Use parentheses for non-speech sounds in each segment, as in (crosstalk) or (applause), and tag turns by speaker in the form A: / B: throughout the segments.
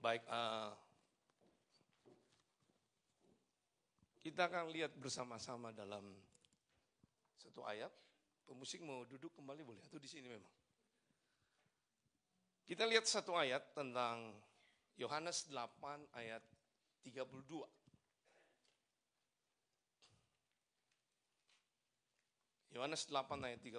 A: Baik, uh, kita akan lihat bersama-sama dalam satu ayat. Pemusik mau duduk kembali boleh atau di sini memang. Kita lihat satu ayat tentang Yohanes 8 ayat 32. Yohanes 8 ayat 32.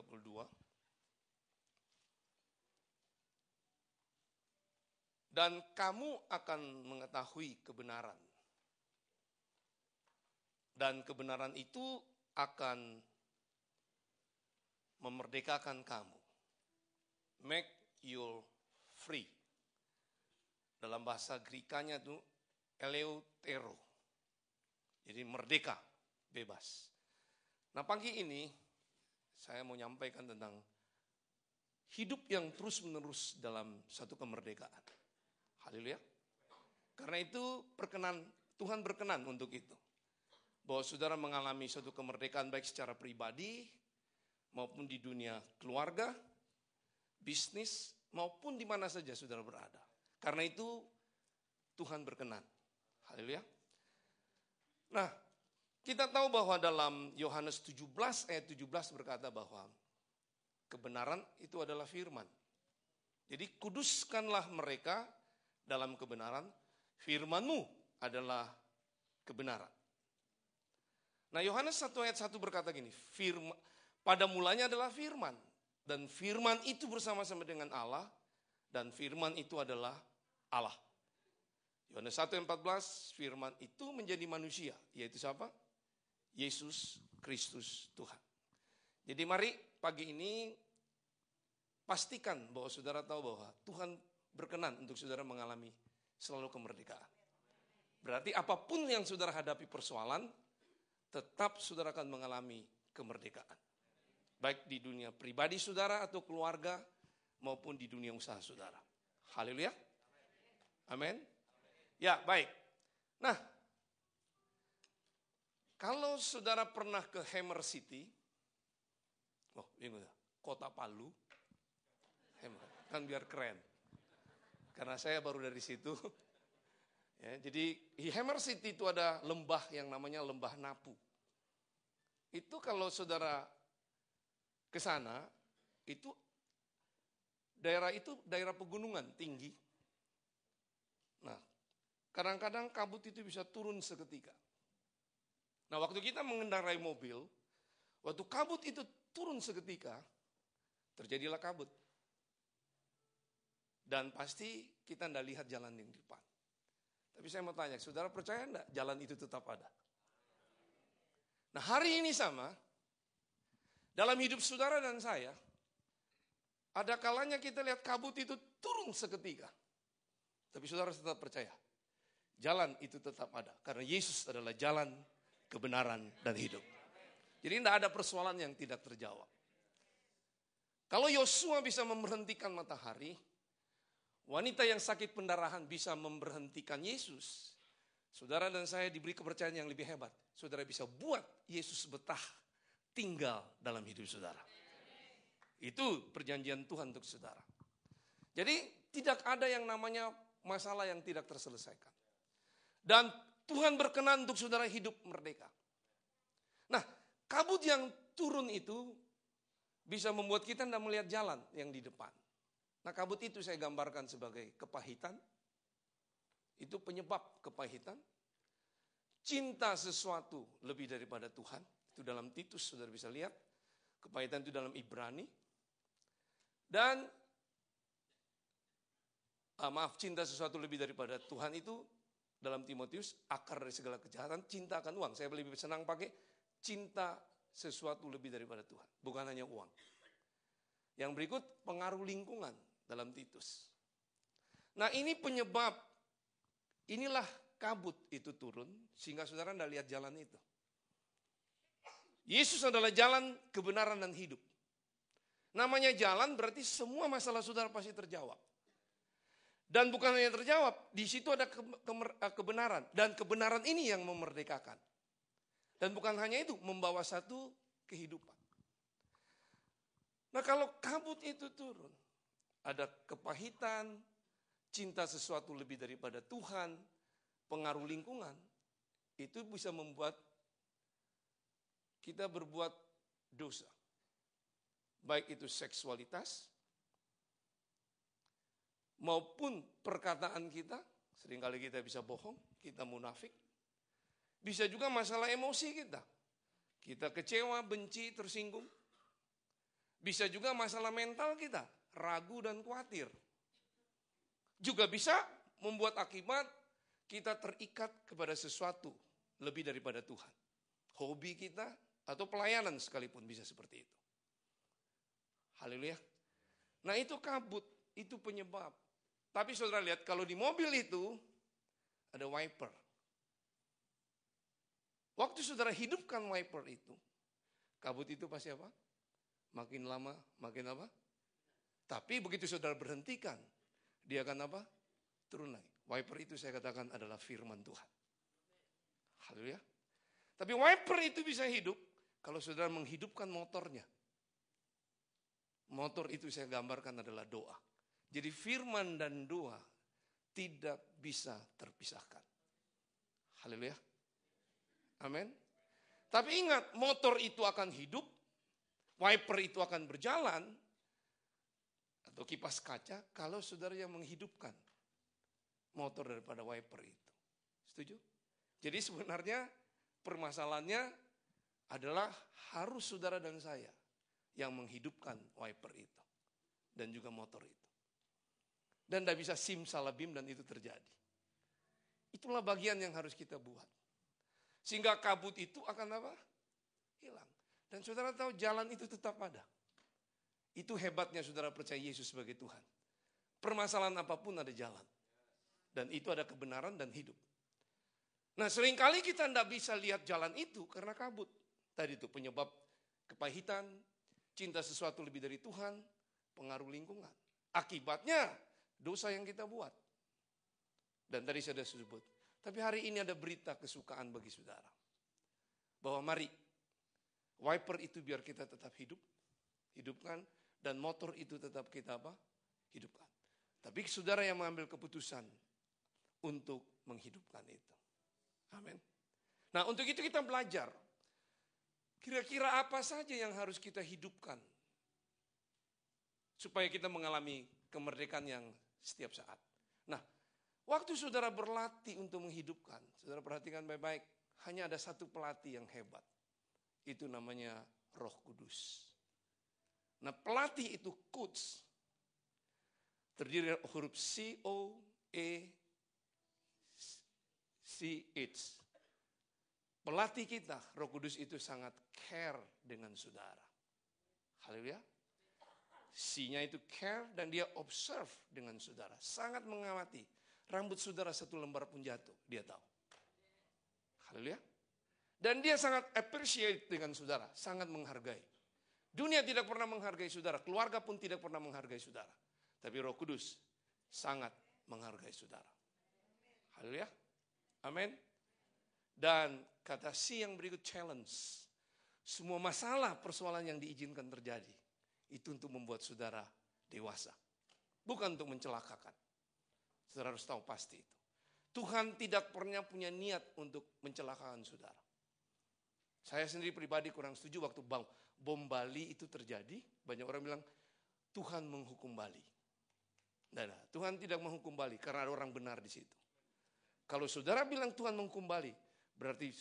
A: dan kamu akan mengetahui kebenaran. Dan kebenaran itu akan memerdekakan kamu. Make you free. Dalam bahasa Greek-nya itu eleutero. Jadi merdeka, bebas. Nah pagi ini saya mau nyampaikan tentang hidup yang terus menerus dalam satu kemerdekaan. Haleluya. Karena itu perkenan Tuhan berkenan untuk itu. Bahwa saudara mengalami suatu kemerdekaan baik secara pribadi maupun di dunia keluarga, bisnis maupun di mana saja saudara berada. Karena itu Tuhan berkenan. Haleluya. Nah, kita tahu bahwa dalam Yohanes 17 ayat 17 berkata bahwa kebenaran itu adalah firman. Jadi kuduskanlah mereka dalam kebenaran, firmanmu adalah kebenaran. Nah Yohanes 1 ayat 1 berkata gini, firman, pada mulanya adalah firman. Dan firman itu bersama-sama dengan Allah. Dan firman itu adalah Allah. Yohanes 1 ayat 14, firman itu menjadi manusia. Yaitu siapa? Yesus Kristus Tuhan. Jadi mari pagi ini pastikan bahwa saudara tahu bahwa Tuhan berkenan untuk saudara mengalami selalu kemerdekaan. Berarti apapun yang saudara hadapi persoalan, tetap saudara akan mengalami kemerdekaan. Baik di dunia pribadi saudara atau keluarga, maupun di dunia usaha saudara. Haleluya. Amin. Ya, baik. Nah, kalau saudara pernah ke Hammer City, oh, bingung, kota Palu, Hammer, kan biar keren. Karena saya baru dari situ. (laughs) Ya, jadi Hammer City itu ada lembah yang namanya lembah Napu. Itu kalau saudara ke sana, itu daerah itu daerah pegunungan tinggi. Nah, kadang-kadang kabut itu bisa turun seketika. Nah, waktu kita mengendarai mobil, waktu kabut itu turun seketika, terjadilah kabut. Dan pasti kita tidak lihat jalan yang di depan. Tapi saya mau tanya, saudara percaya tidak jalan itu tetap ada? Nah hari ini sama, dalam hidup saudara dan saya, ada kalanya kita lihat kabut itu turun seketika. Tapi saudara tetap percaya, jalan itu tetap ada. Karena Yesus adalah jalan, kebenaran, dan hidup. Jadi tidak ada persoalan yang tidak terjawab. Kalau Yosua bisa memberhentikan matahari, Wanita yang sakit pendarahan bisa memberhentikan Yesus. Saudara dan saya diberi kepercayaan yang lebih hebat. Saudara bisa buat Yesus betah tinggal dalam hidup saudara. Itu perjanjian Tuhan untuk saudara. Jadi tidak ada yang namanya masalah yang tidak terselesaikan. Dan Tuhan berkenan untuk saudara hidup merdeka. Nah, kabut yang turun itu bisa membuat kita tidak melihat jalan yang di depan. Nah kabut itu saya gambarkan sebagai kepahitan. Itu penyebab kepahitan. Cinta sesuatu lebih daripada Tuhan. Itu dalam Titus, saudara bisa lihat. Kepahitan itu dalam Ibrani. Dan ah, maaf, cinta sesuatu lebih daripada Tuhan itu dalam Timotius akar dari segala kejahatan cinta akan uang. Saya lebih senang pakai cinta sesuatu lebih daripada Tuhan, bukan hanya uang. Yang berikut pengaruh lingkungan dalam Titus. Nah ini penyebab, inilah kabut itu turun sehingga saudara anda lihat jalan itu. Yesus adalah jalan kebenaran dan hidup. Namanya jalan berarti semua masalah saudara pasti terjawab. Dan bukan hanya terjawab, di situ ada ke, ke, eh, kebenaran. Dan kebenaran ini yang memerdekakan. Dan bukan hanya itu, membawa satu kehidupan. Nah kalau kabut itu turun, ada kepahitan, cinta sesuatu lebih daripada Tuhan, pengaruh lingkungan, itu bisa membuat kita berbuat dosa. Baik itu seksualitas maupun perkataan kita, seringkali kita bisa bohong, kita munafik. Bisa juga masalah emosi kita. Kita kecewa, benci, tersinggung. Bisa juga masalah mental kita ragu dan khawatir. Juga bisa membuat akibat kita terikat kepada sesuatu lebih daripada Tuhan. Hobi kita atau pelayanan sekalipun bisa seperti itu. Haleluya. Nah itu kabut, itu penyebab. Tapi saudara lihat kalau di mobil itu ada wiper. Waktu saudara hidupkan wiper itu, kabut itu pasti apa? Makin lama, makin apa? Tapi begitu saudara berhentikan, dia akan apa? Turun lagi. Wiper itu saya katakan adalah firman Tuhan. Haleluya. Tapi wiper itu bisa hidup kalau saudara menghidupkan motornya. Motor itu saya gambarkan adalah doa. Jadi firman dan doa tidak bisa terpisahkan. Haleluya. Amin. Tapi ingat, motor itu akan hidup, wiper itu akan berjalan, atau kipas kaca kalau saudara yang menghidupkan motor daripada wiper itu. Setuju? Jadi sebenarnya permasalahannya adalah harus saudara dan saya yang menghidupkan wiper itu dan juga motor itu. Dan tidak bisa sim salabim dan itu terjadi. Itulah bagian yang harus kita buat. Sehingga kabut itu akan apa? Hilang. Dan saudara tahu jalan itu tetap ada. Itu hebatnya saudara percaya Yesus sebagai Tuhan. Permasalahan apapun ada jalan. Dan itu ada kebenaran dan hidup. Nah seringkali kita tidak bisa lihat jalan itu karena kabut. Tadi itu penyebab kepahitan, cinta sesuatu lebih dari Tuhan, pengaruh lingkungan. Akibatnya dosa yang kita buat. Dan tadi saya sudah sebut. Tapi hari ini ada berita kesukaan bagi saudara. Bahwa mari, wiper itu biar kita tetap hidup. Hidupkan dan motor itu tetap kita apa? Hidupkan. Tapi saudara yang mengambil keputusan untuk menghidupkan itu. Amin. Nah untuk itu kita belajar. Kira-kira apa saja yang harus kita hidupkan. Supaya kita mengalami kemerdekaan yang setiap saat. Nah, waktu saudara berlatih untuk menghidupkan, saudara perhatikan baik-baik, hanya ada satu pelatih yang hebat. Itu namanya Roh Kudus. Nah pelatih itu coach terdiri dari huruf C O E C H. Pelatih kita, Roh Kudus itu sangat care dengan saudara. Haleluya. C-nya itu care dan dia observe dengan saudara. Sangat mengamati. Rambut saudara satu lembar pun jatuh, dia tahu. Haleluya. Dan dia sangat appreciate dengan saudara, sangat menghargai. Dunia tidak pernah menghargai saudara, keluarga pun tidak pernah menghargai saudara. Tapi Roh Kudus sangat menghargai saudara. Haleluya. Amin. Dan kata si yang berikut challenge. Semua masalah persoalan yang diizinkan terjadi. Itu untuk membuat saudara dewasa. Bukan untuk mencelakakan. Saudara harus tahu pasti itu. Tuhan tidak pernah punya niat untuk mencelakakan saudara. Saya sendiri pribadi kurang setuju waktu bang, bom Bali itu terjadi, banyak orang bilang Tuhan menghukum Bali. Nah, nah, Tuhan tidak menghukum Bali karena ada orang benar di situ. Kalau saudara bilang Tuhan menghukum Bali, berarti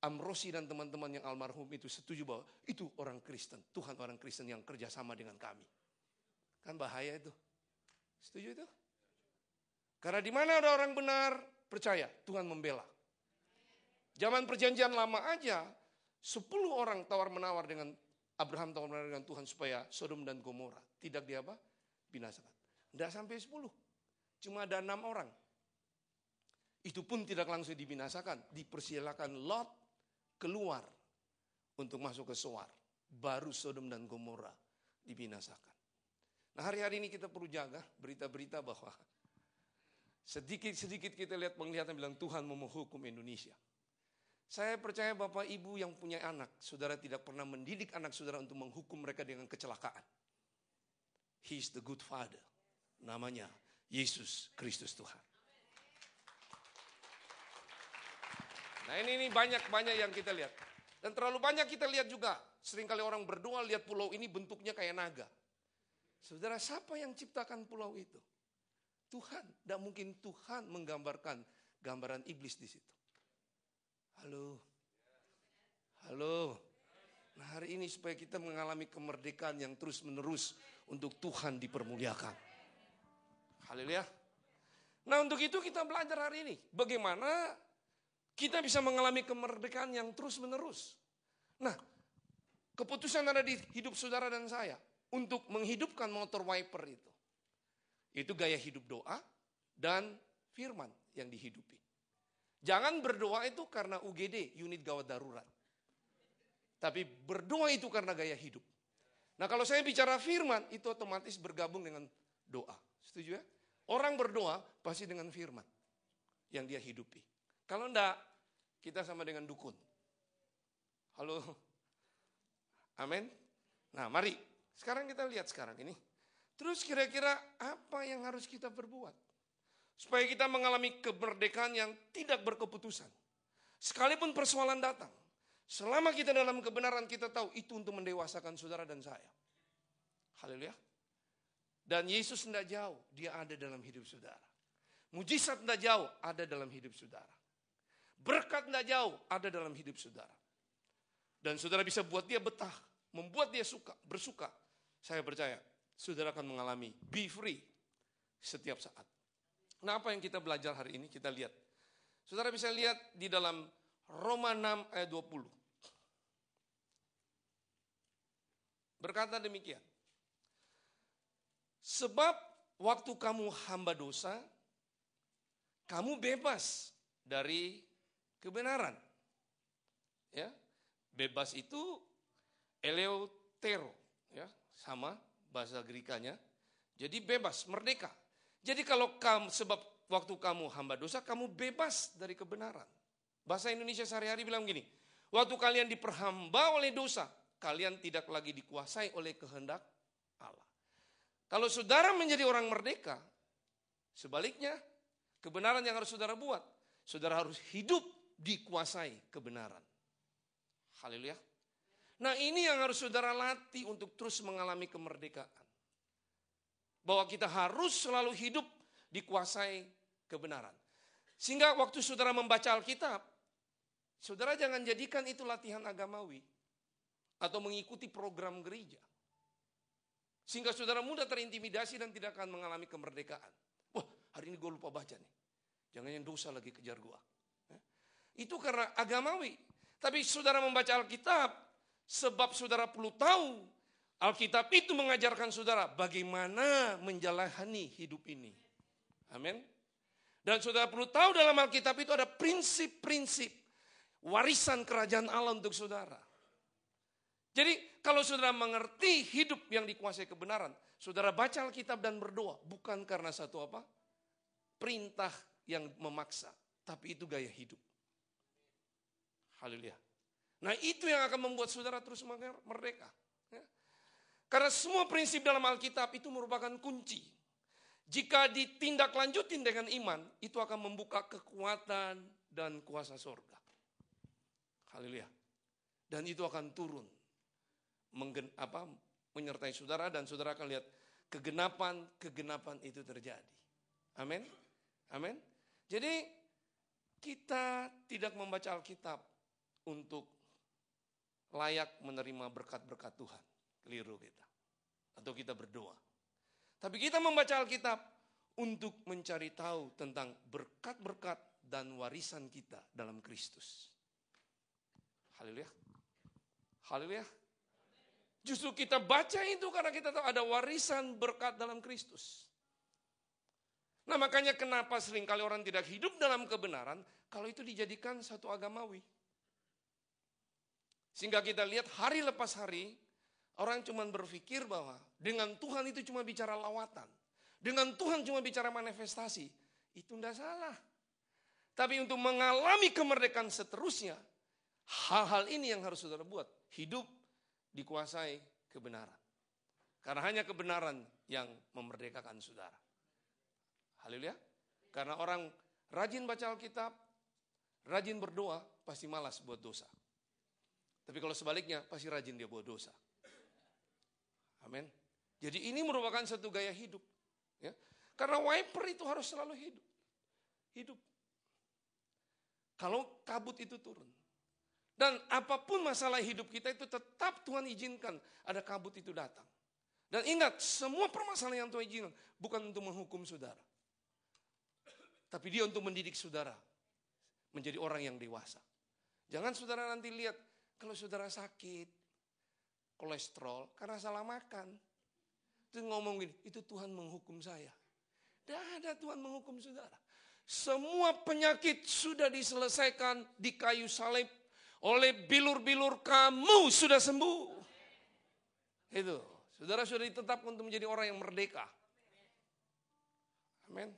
A: Amrosi dan teman-teman yang almarhum itu setuju bahwa itu orang Kristen. Tuhan orang Kristen yang kerjasama dengan kami. Kan bahaya itu. Setuju itu? Karena di mana ada orang benar, percaya Tuhan membela. Zaman perjanjian lama aja sepuluh orang tawar-menawar dengan Abraham tawar-menawar dengan Tuhan supaya Sodom dan Gomora tidak dia apa? Binasakan. Tidak sampai sepuluh. Cuma ada enam orang. Itu pun tidak langsung dibinasakan. Dipersilakan Lot keluar untuk masuk ke Soar. Baru Sodom dan Gomora dibinasakan. Nah hari-hari ini kita perlu jaga berita-berita bahwa sedikit-sedikit kita lihat penglihatan bilang Tuhan mau menghukum Indonesia. Saya percaya Bapak Ibu yang punya anak, saudara tidak pernah mendidik anak saudara untuk menghukum mereka dengan kecelakaan. He is the good father. Namanya Yesus Kristus Tuhan. Nah ini, ini banyak-banyak yang kita lihat. Dan terlalu banyak kita lihat juga. Seringkali orang berdoa lihat pulau ini bentuknya kayak naga. Saudara, siapa yang ciptakan pulau itu? Tuhan. Tidak mungkin Tuhan menggambarkan gambaran iblis di situ. Halo. Halo. Nah hari ini supaya kita mengalami kemerdekaan yang terus menerus untuk Tuhan dipermuliakan. Haleluya. Nah untuk itu kita belajar hari ini. Bagaimana kita bisa mengalami kemerdekaan yang terus menerus. Nah keputusan ada di hidup saudara dan saya. Untuk menghidupkan motor wiper itu. Itu gaya hidup doa dan firman yang dihidupi. Jangan berdoa itu karena UGD, unit gawat darurat. Tapi berdoa itu karena gaya hidup. Nah kalau saya bicara firman, itu otomatis bergabung dengan doa. Setuju ya? Orang berdoa pasti dengan firman yang dia hidupi. Kalau enggak, kita sama dengan dukun. Halo? Amin? Nah mari, sekarang kita lihat sekarang ini. Terus kira-kira apa yang harus kita perbuat? Supaya kita mengalami kemerdekaan yang tidak berkeputusan. Sekalipun persoalan datang. Selama kita dalam kebenaran kita tahu itu untuk mendewasakan saudara dan saya. Haleluya. Dan Yesus tidak jauh, dia ada dalam hidup saudara. Mujizat tidak jauh, ada dalam hidup saudara. Berkat tidak jauh, ada dalam hidup saudara. Dan saudara bisa buat dia betah, membuat dia suka, bersuka. Saya percaya, saudara akan mengalami be free setiap saat. Nah apa yang kita belajar hari ini kita lihat. Saudara bisa lihat di dalam Roma 6 ayat 20. Berkata demikian. Sebab waktu kamu hamba dosa, kamu bebas dari kebenaran. Ya, bebas itu eleutero, ya, sama bahasa Greek-nya. Jadi bebas, merdeka. Jadi kalau kamu sebab waktu kamu hamba dosa, kamu bebas dari kebenaran. Bahasa Indonesia sehari-hari bilang gini, waktu kalian diperhamba oleh dosa, kalian tidak lagi dikuasai oleh kehendak Allah. Kalau saudara menjadi orang merdeka, sebaliknya kebenaran yang harus saudara buat, saudara harus hidup dikuasai kebenaran. Haleluya. Nah ini yang harus saudara latih untuk terus mengalami kemerdekaan bahwa kita harus selalu hidup dikuasai kebenaran. Sehingga waktu saudara membaca Alkitab, saudara jangan jadikan itu latihan agamawi atau mengikuti program gereja. Sehingga saudara mudah terintimidasi dan tidak akan mengalami kemerdekaan. Wah, hari ini gue lupa baca nih. Jangan yang dosa lagi kejar gue. Ya. Itu karena agamawi. Tapi saudara membaca Alkitab, sebab saudara perlu tahu Alkitab itu mengajarkan saudara bagaimana menjalani hidup ini. Amin. Dan saudara perlu tahu dalam Alkitab itu ada prinsip-prinsip warisan kerajaan Allah untuk saudara. Jadi kalau saudara mengerti hidup yang dikuasai kebenaran, saudara baca Alkitab dan berdoa bukan karena satu apa? Perintah yang memaksa, tapi itu gaya hidup. Haleluya. Nah itu yang akan membuat saudara terus merdeka. Karena semua prinsip dalam Alkitab itu merupakan kunci. Jika ditindaklanjutin dengan iman, itu akan membuka kekuatan dan kuasa sorga. Haleluya. Dan itu akan turun. Menggen, apa, menyertai saudara dan saudara akan lihat kegenapan-kegenapan itu terjadi. Amin. Amin. Jadi kita tidak membaca Alkitab untuk layak menerima berkat-berkat Tuhan. Keliru kita. Atau kita berdoa. Tapi kita membaca Alkitab untuk mencari tahu tentang berkat-berkat dan warisan kita dalam Kristus. Haleluya. Haleluya. Justru kita baca itu karena kita tahu ada warisan berkat dalam Kristus. Nah makanya kenapa seringkali orang tidak hidup dalam kebenaran kalau itu dijadikan satu agamawi. Sehingga kita lihat hari lepas hari Orang cuma berpikir bahwa dengan Tuhan itu cuma bicara lawatan. Dengan Tuhan cuma bicara manifestasi. Itu tidak salah. Tapi untuk mengalami kemerdekaan seterusnya, hal-hal ini yang harus saudara buat. Hidup dikuasai kebenaran. Karena hanya kebenaran yang memerdekakan saudara. Haleluya. Karena orang rajin baca Alkitab, rajin berdoa, pasti malas buat dosa. Tapi kalau sebaliknya, pasti rajin dia buat dosa. Amin. Jadi ini merupakan satu gaya hidup. Ya. Karena wiper itu harus selalu hidup. Hidup. Kalau kabut itu turun. Dan apapun masalah hidup kita itu tetap Tuhan izinkan ada kabut itu datang. Dan ingat, semua permasalahan yang Tuhan izinkan bukan untuk menghukum saudara. Tapi dia untuk mendidik saudara. Menjadi orang yang dewasa. Jangan saudara nanti lihat, kalau saudara sakit, kolesterol karena salah makan. Terus ngomong gini, itu Tuhan menghukum saya. Tidak ada Tuhan menghukum saudara. Semua penyakit sudah diselesaikan di kayu salib oleh bilur-bilur kamu sudah sembuh. Itu. Saudara sudah ditetapkan untuk menjadi orang yang merdeka. Amin.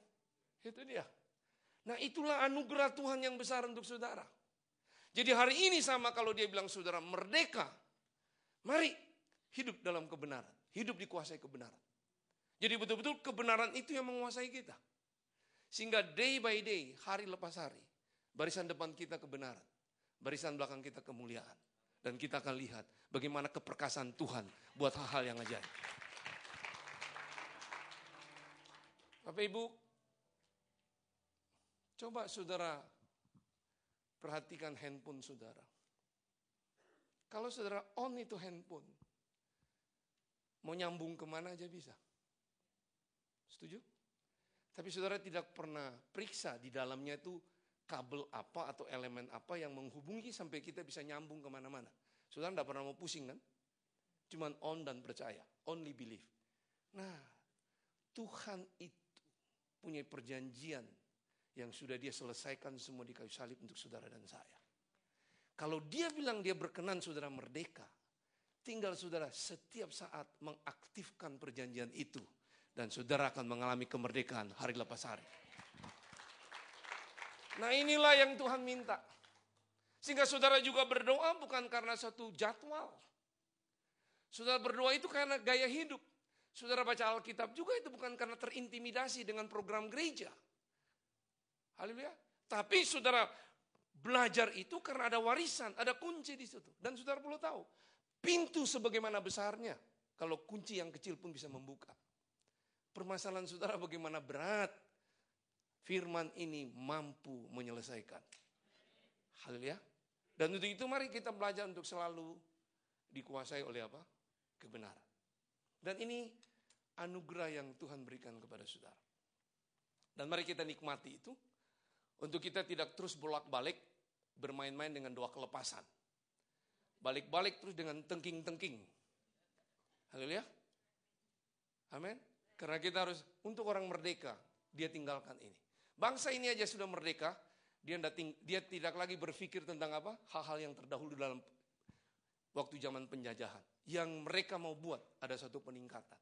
A: Itu dia. Nah itulah anugerah Tuhan yang besar untuk saudara. Jadi hari ini sama kalau dia bilang saudara merdeka. Mari hidup dalam kebenaran, hidup dikuasai kebenaran. Jadi betul-betul kebenaran itu yang menguasai kita. Sehingga day by day, hari lepas hari, barisan depan kita kebenaran, barisan belakang kita kemuliaan. Dan kita akan lihat bagaimana keperkasaan Tuhan buat hal-hal yang ajaib. Bapak Ibu, coba saudara perhatikan handphone saudara. Kalau saudara on itu handphone, mau nyambung kemana aja bisa. Setuju? Tapi saudara tidak pernah periksa di dalamnya itu kabel apa atau elemen apa yang menghubungi sampai kita bisa nyambung kemana-mana. Saudara tidak pernah mau pusing kan? Cuman on dan percaya, only believe. Nah, Tuhan itu punya perjanjian yang sudah dia selesaikan semua di kayu salib untuk saudara dan saya. Kalau dia bilang dia berkenan saudara merdeka, tinggal saudara setiap saat mengaktifkan perjanjian itu. Dan saudara akan mengalami kemerdekaan hari lepas hari. Nah inilah yang Tuhan minta. Sehingga saudara juga berdoa bukan karena satu jadwal. Saudara berdoa itu karena gaya hidup. Saudara baca Alkitab juga itu bukan karena terintimidasi dengan program gereja. Haleluya. Tapi saudara Belajar itu karena ada warisan, ada kunci di situ. Dan saudara perlu tahu, pintu sebagaimana besarnya, kalau kunci yang kecil pun bisa membuka. Permasalahan saudara bagaimana berat firman ini mampu menyelesaikan. ya. Dan untuk itu mari kita belajar untuk selalu dikuasai oleh apa? Kebenaran. Dan ini anugerah yang Tuhan berikan kepada saudara. Dan mari kita nikmati itu. Untuk kita tidak terus bolak-balik bermain-main dengan doa kelepasan. Balik-balik terus dengan tengking-tengking. Haleluya. Amin. Karena kita harus untuk orang merdeka, dia tinggalkan ini. Bangsa ini aja sudah merdeka, dia tidak, dia tidak lagi berpikir tentang apa? Hal-hal yang terdahulu dalam waktu zaman penjajahan. Yang mereka mau buat ada satu peningkatan.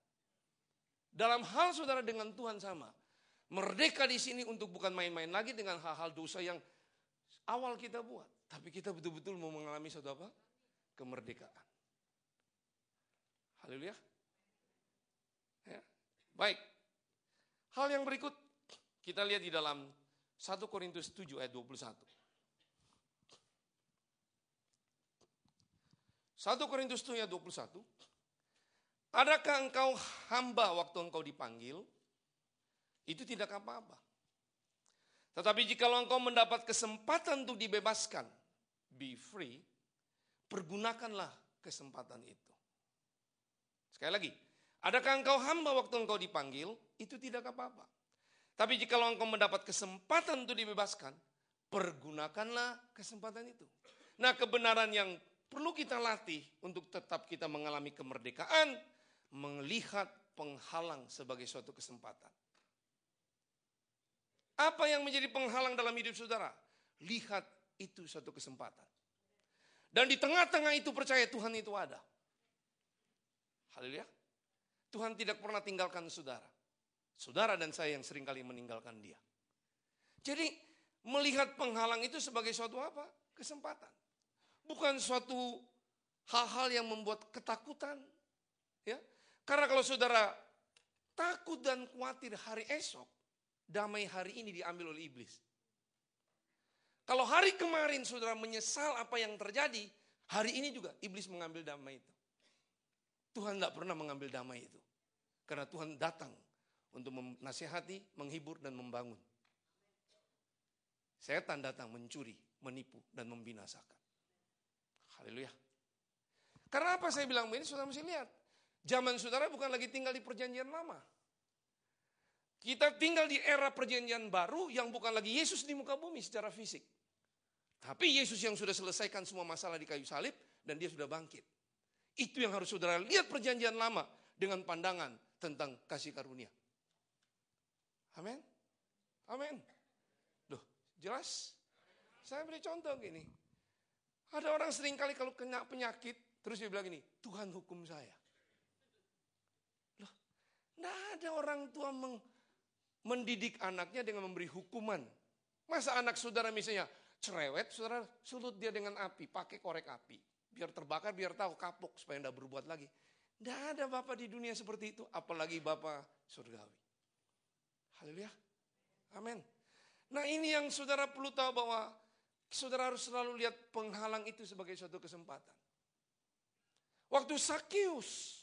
A: Dalam hal saudara dengan Tuhan sama. Merdeka di sini untuk bukan main-main lagi dengan hal-hal dosa yang Awal kita buat, tapi kita betul-betul mau mengalami suatu apa? Kemerdekaan. Haleluya. Ya. Baik. Hal yang berikut kita lihat di dalam 1 Korintus 7 ayat 21. 1 Korintus 7 ayat 21. Adakah engkau hamba waktu engkau dipanggil? Itu tidak apa-apa. Tetapi jika engkau mendapat kesempatan untuk dibebaskan, be free, pergunakanlah kesempatan itu. Sekali lagi, adakah engkau hamba waktu engkau dipanggil? Itu tidak apa-apa. Tapi jika engkau mendapat kesempatan untuk dibebaskan, pergunakanlah kesempatan itu. Nah kebenaran yang perlu kita latih untuk tetap kita mengalami kemerdekaan, melihat penghalang sebagai suatu kesempatan. Apa yang menjadi penghalang dalam hidup saudara? Lihat itu satu kesempatan. Dan di tengah-tengah itu percaya Tuhan itu ada. Haleluya. Tuhan tidak pernah tinggalkan saudara. Saudara dan saya yang seringkali meninggalkan dia. Jadi melihat penghalang itu sebagai suatu apa? Kesempatan. Bukan suatu hal-hal yang membuat ketakutan. Ya. Karena kalau saudara takut dan khawatir hari esok, damai hari ini diambil oleh iblis. Kalau hari kemarin saudara menyesal apa yang terjadi, hari ini juga iblis mengambil damai itu. Tuhan tidak pernah mengambil damai itu. Karena Tuhan datang untuk menasihati, menghibur, dan membangun. Setan datang mencuri, menipu, dan membinasakan. Haleluya. Karena apa saya bilang begini, saudara mesti lihat. Zaman saudara bukan lagi tinggal di perjanjian lama. Kita tinggal di era perjanjian baru yang bukan lagi Yesus di muka bumi secara fisik. Tapi Yesus yang sudah selesaikan semua masalah di kayu salib dan dia sudah bangkit. Itu yang harus saudara lihat perjanjian lama dengan pandangan tentang kasih karunia. Amin. Amin. Duh, jelas? Saya beri contoh gini. Ada orang sering kali kalau kena penyakit, terus dia bilang gini, Tuhan hukum saya. Loh, enggak ada orang tua meng, mendidik anaknya dengan memberi hukuman. Masa anak saudara misalnya cerewet, saudara sulut dia dengan api, pakai korek api. Biar terbakar, biar tahu kapok supaya tidak berbuat lagi. Tidak ada Bapak di dunia seperti itu, apalagi Bapak surgawi. Haleluya. Amin. Nah ini yang saudara perlu tahu bahwa saudara harus selalu lihat penghalang itu sebagai suatu kesempatan. Waktu Sakius,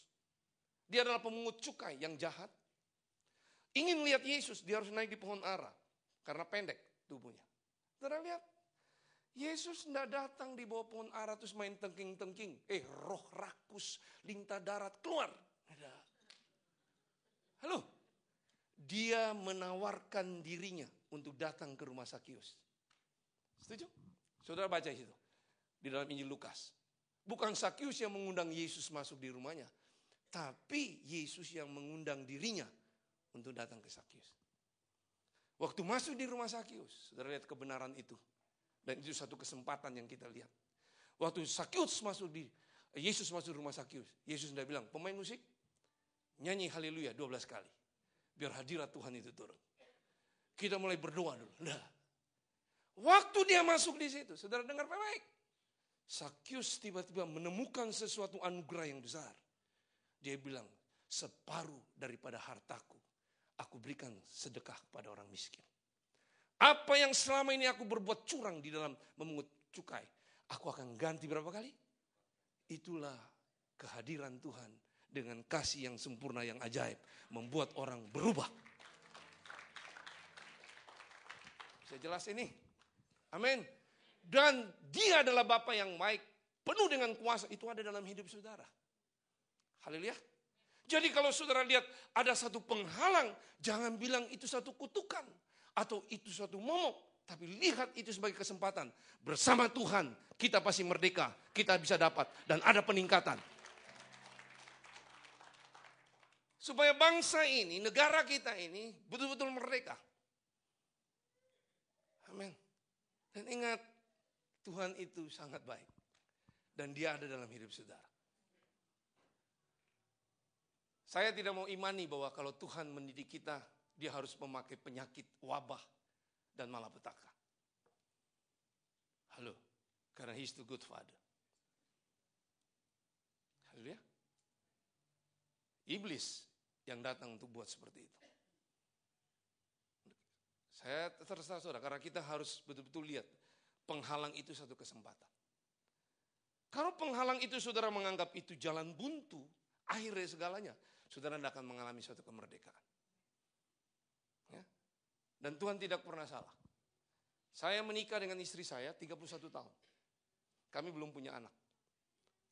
A: dia adalah pemungut cukai yang jahat ingin lihat Yesus, dia harus naik di pohon ara. Karena pendek tubuhnya. Saudara lihat, Yesus tidak datang di bawah pohon ara terus main tengking-tengking. Eh roh rakus, lintah darat, keluar. Halo, dia menawarkan dirinya untuk datang ke rumah Sakius. Setuju? Saudara baca itu di dalam Injil Lukas. Bukan Sakius yang mengundang Yesus masuk di rumahnya. Tapi Yesus yang mengundang dirinya untuk datang ke Sakyus. Waktu masuk di rumah Sakyus, saudara lihat kebenaran itu. Dan itu satu kesempatan yang kita lihat. Waktu Sakyus masuk di Yesus masuk di rumah Sakyus, Yesus sudah bilang, pemain musik nyanyi haleluya 12 kali. Biar hadirat Tuhan itu turun. Kita mulai berdoa dulu. Nah, waktu dia masuk di situ, saudara dengar baik-baik. Sakyus tiba-tiba menemukan sesuatu anugerah yang besar. Dia bilang, separuh daripada hartaku aku berikan sedekah kepada orang miskin. Apa yang selama ini aku berbuat curang di dalam memungut cukai, aku akan ganti berapa kali? Itulah kehadiran Tuhan dengan kasih yang sempurna yang ajaib membuat orang berubah. Bisa jelas ini? Amin. Dan dia adalah Bapa yang baik, penuh dengan kuasa itu ada dalam hidup saudara. Haleluya. Jadi kalau saudara lihat ada satu penghalang, jangan bilang itu satu kutukan atau itu satu momok. Tapi lihat itu sebagai kesempatan. Bersama Tuhan kita pasti merdeka, kita bisa dapat dan ada peningkatan. Supaya bangsa ini, negara kita ini betul-betul merdeka. Amin. Dan ingat, Tuhan itu sangat baik. Dan dia ada dalam hidup saudara. Saya tidak mau imani bahwa kalau Tuhan mendidik kita, dia harus memakai penyakit, wabah, dan malapetaka. Halo, karena he's the good father. Halo ya? Iblis yang datang untuk buat seperti itu. Saya terserah saudara, karena kita harus betul-betul lihat penghalang itu satu kesempatan. Kalau penghalang itu saudara menganggap itu jalan buntu, akhirnya segalanya saudara tidak akan mengalami suatu kemerdekaan. Ya? Dan Tuhan tidak pernah salah. Saya menikah dengan istri saya 31 tahun. Kami belum punya anak.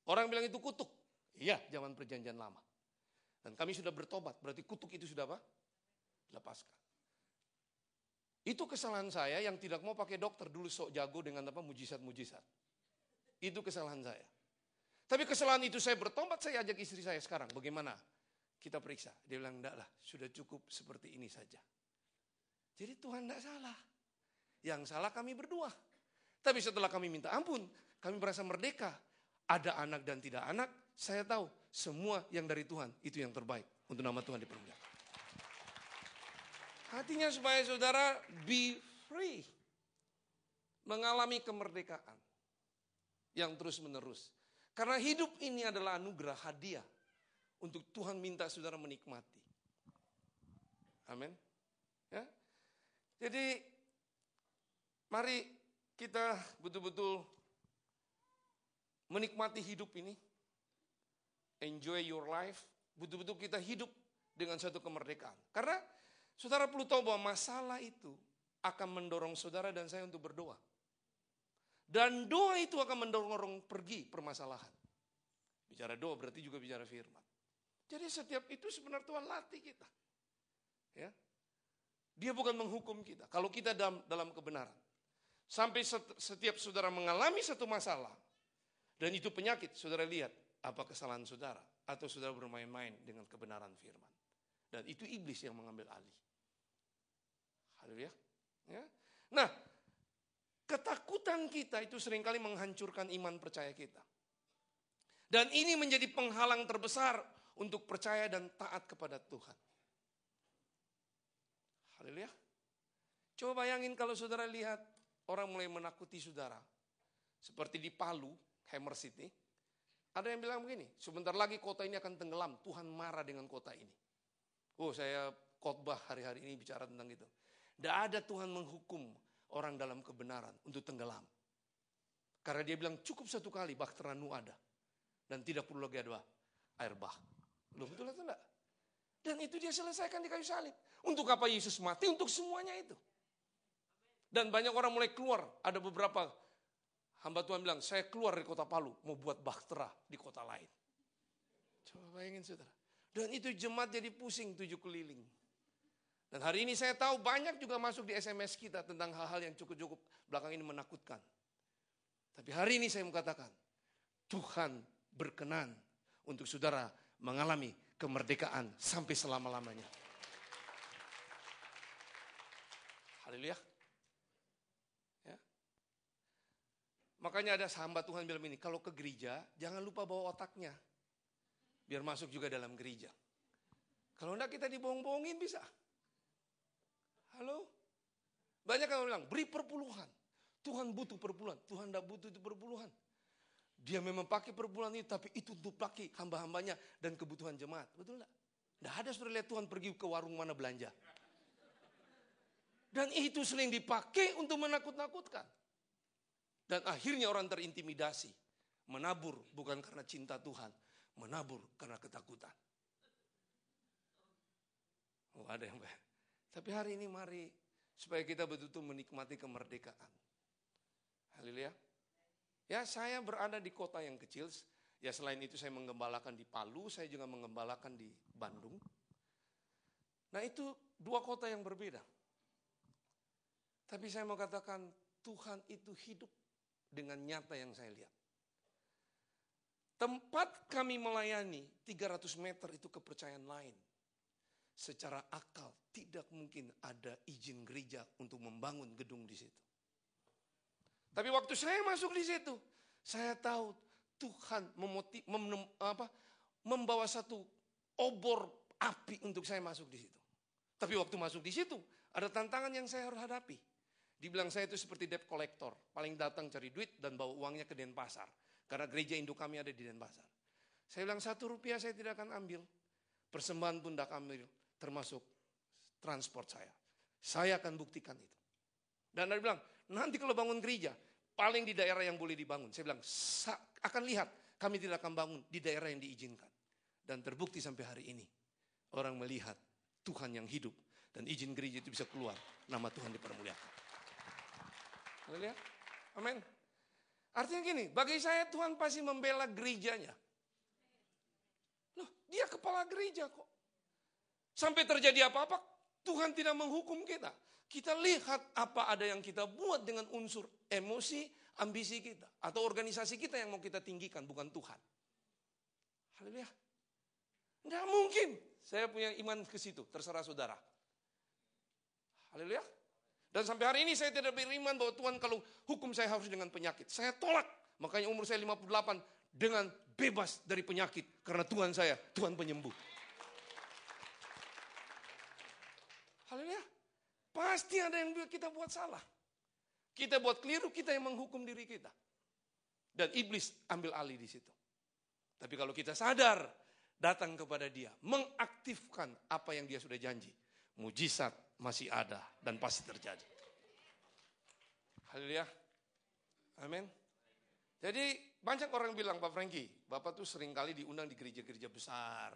A: Orang bilang itu kutuk. Iya, zaman perjanjian lama. Dan kami sudah bertobat, berarti kutuk itu sudah apa? Lepaskan. Itu kesalahan saya yang tidak mau pakai dokter dulu sok jago dengan apa mujizat-mujizat. Itu kesalahan saya. Tapi kesalahan itu saya bertobat, saya ajak istri saya sekarang. Bagaimana? Kita periksa. Dia bilang, enggak lah, sudah cukup seperti ini saja. Jadi Tuhan enggak salah. Yang salah kami berdua. Tapi setelah kami minta ampun, kami merasa merdeka. Ada anak dan tidak anak, saya tahu semua yang dari Tuhan itu yang terbaik untuk nama Tuhan dipermuliakan. Hatinya supaya saudara be free. Mengalami kemerdekaan yang terus menerus. Karena hidup ini adalah anugerah hadiah untuk Tuhan minta saudara menikmati. Amin. Ya. Jadi mari kita betul-betul menikmati hidup ini. Enjoy your life. Betul-betul kita hidup dengan satu kemerdekaan. Karena saudara perlu tahu bahwa masalah itu akan mendorong saudara dan saya untuk berdoa. Dan doa itu akan mendorong orang pergi permasalahan. Bicara doa berarti juga bicara firman. Jadi setiap itu sebenarnya Tuhan latih kita. Ya. Dia bukan menghukum kita. Kalau kita dalam, dalam kebenaran. Sampai setiap saudara mengalami satu masalah. Dan itu penyakit, saudara lihat apa kesalahan saudara. Atau saudara bermain-main dengan kebenaran firman. Dan itu iblis yang mengambil alih. Haleluya. Ya. Nah, ketakutan kita itu seringkali menghancurkan iman percaya kita. Dan ini menjadi penghalang terbesar untuk percaya dan taat kepada Tuhan. Haleluya. Coba bayangin kalau saudara lihat orang mulai menakuti saudara. Seperti di Palu, Hammer City. Ada yang bilang begini, sebentar lagi kota ini akan tenggelam. Tuhan marah dengan kota ini. Oh saya khotbah hari-hari ini bicara tentang itu. Tidak ada Tuhan menghukum orang dalam kebenaran untuk tenggelam. Karena dia bilang cukup satu kali bakteranu ada. Dan tidak perlu lagi ada air bah. Loh betul atau enggak? Dan itu dia selesaikan di kayu salib. Untuk apa Yesus mati? Untuk semuanya itu. Dan banyak orang mulai keluar. Ada beberapa hamba Tuhan bilang, saya keluar dari kota Palu. Mau buat baktera di kota lain. Coba bayangin saudara. Dan itu jemaat jadi pusing tujuh keliling. Dan hari ini saya tahu banyak juga masuk di SMS kita tentang hal-hal yang cukup-cukup belakang ini menakutkan. Tapi hari ini saya mau katakan, Tuhan berkenan untuk saudara mengalami kemerdekaan sampai selama-lamanya. Haleluya. Ya. Makanya ada hamba Tuhan bilang ini, kalau ke gereja jangan lupa bawa otaknya. Biar masuk juga dalam gereja. Kalau enggak kita dibohong-bohongin bisa. Halo? Banyak yang bilang, beri perpuluhan. Tuhan butuh perpuluhan. Tuhan enggak butuh itu perpuluhan. Dia memang pakai perbulan itu, tapi itu untuk pakai hamba-hambanya dan kebutuhan jemaat. Betul enggak? Tidak ada saudara lihat Tuhan pergi ke warung mana belanja. Dan itu sering dipakai untuk menakut-nakutkan. Dan akhirnya orang terintimidasi. Menabur bukan karena cinta Tuhan. Menabur karena ketakutan. Oh, ada yang bayar. Tapi hari ini mari supaya kita betul-betul menikmati kemerdekaan. Haleluya. Ya saya berada di kota yang kecil, ya selain itu saya menggembalakan di Palu, saya juga menggembalakan di Bandung. Nah itu dua kota yang berbeda. Tapi saya mau katakan Tuhan itu hidup dengan nyata yang saya lihat. Tempat kami melayani 300 meter itu kepercayaan lain. Secara akal tidak mungkin ada izin gereja untuk membangun gedung di situ. Tapi waktu saya masuk di situ, saya tahu Tuhan memoti, mem, apa, membawa satu obor api untuk saya masuk di situ. Tapi waktu masuk di situ, ada tantangan yang saya harus hadapi. Dibilang saya itu seperti debt collector, paling datang cari duit dan bawa uangnya ke Denpasar. Karena gereja induk kami ada di Denpasar. Saya bilang satu rupiah saya tidak akan ambil. Persembahan pun tidak ambil, termasuk transport saya. Saya akan buktikan itu. Dan dia bilang, nanti kalau bangun gereja, paling di daerah yang boleh dibangun. Saya bilang, akan lihat, kami tidak akan bangun di daerah yang diizinkan. Dan terbukti sampai hari ini, orang melihat Tuhan yang hidup. Dan izin gereja itu bisa keluar, nama Tuhan dipermuliakan. Haleluya. Amin. Artinya gini, bagi saya Tuhan pasti membela gerejanya. Loh, dia kepala gereja kok. Sampai terjadi apa-apa, Tuhan tidak menghukum kita. Kita lihat apa ada yang kita buat dengan unsur emosi, ambisi kita. Atau organisasi kita yang mau kita tinggikan, bukan Tuhan. Haleluya. Nggak mungkin. Saya punya iman ke situ, terserah saudara. Haleluya. Dan sampai hari ini saya tidak beriman bahwa Tuhan kalau hukum saya harus dengan penyakit. Saya tolak. Makanya umur saya 58 dengan bebas dari penyakit. Karena Tuhan saya, Tuhan penyembuh. Haleluya. Pasti ada yang kita buat salah. Kita buat keliru, kita yang menghukum diri kita. Dan iblis ambil alih di situ. Tapi kalau kita sadar, datang kepada dia, mengaktifkan apa yang dia sudah janji. Mujizat masih ada dan pasti terjadi. Haleluya. Amin. Jadi banyak orang bilang, Pak Franky, Bapak tuh sering kali diundang di gereja-gereja besar,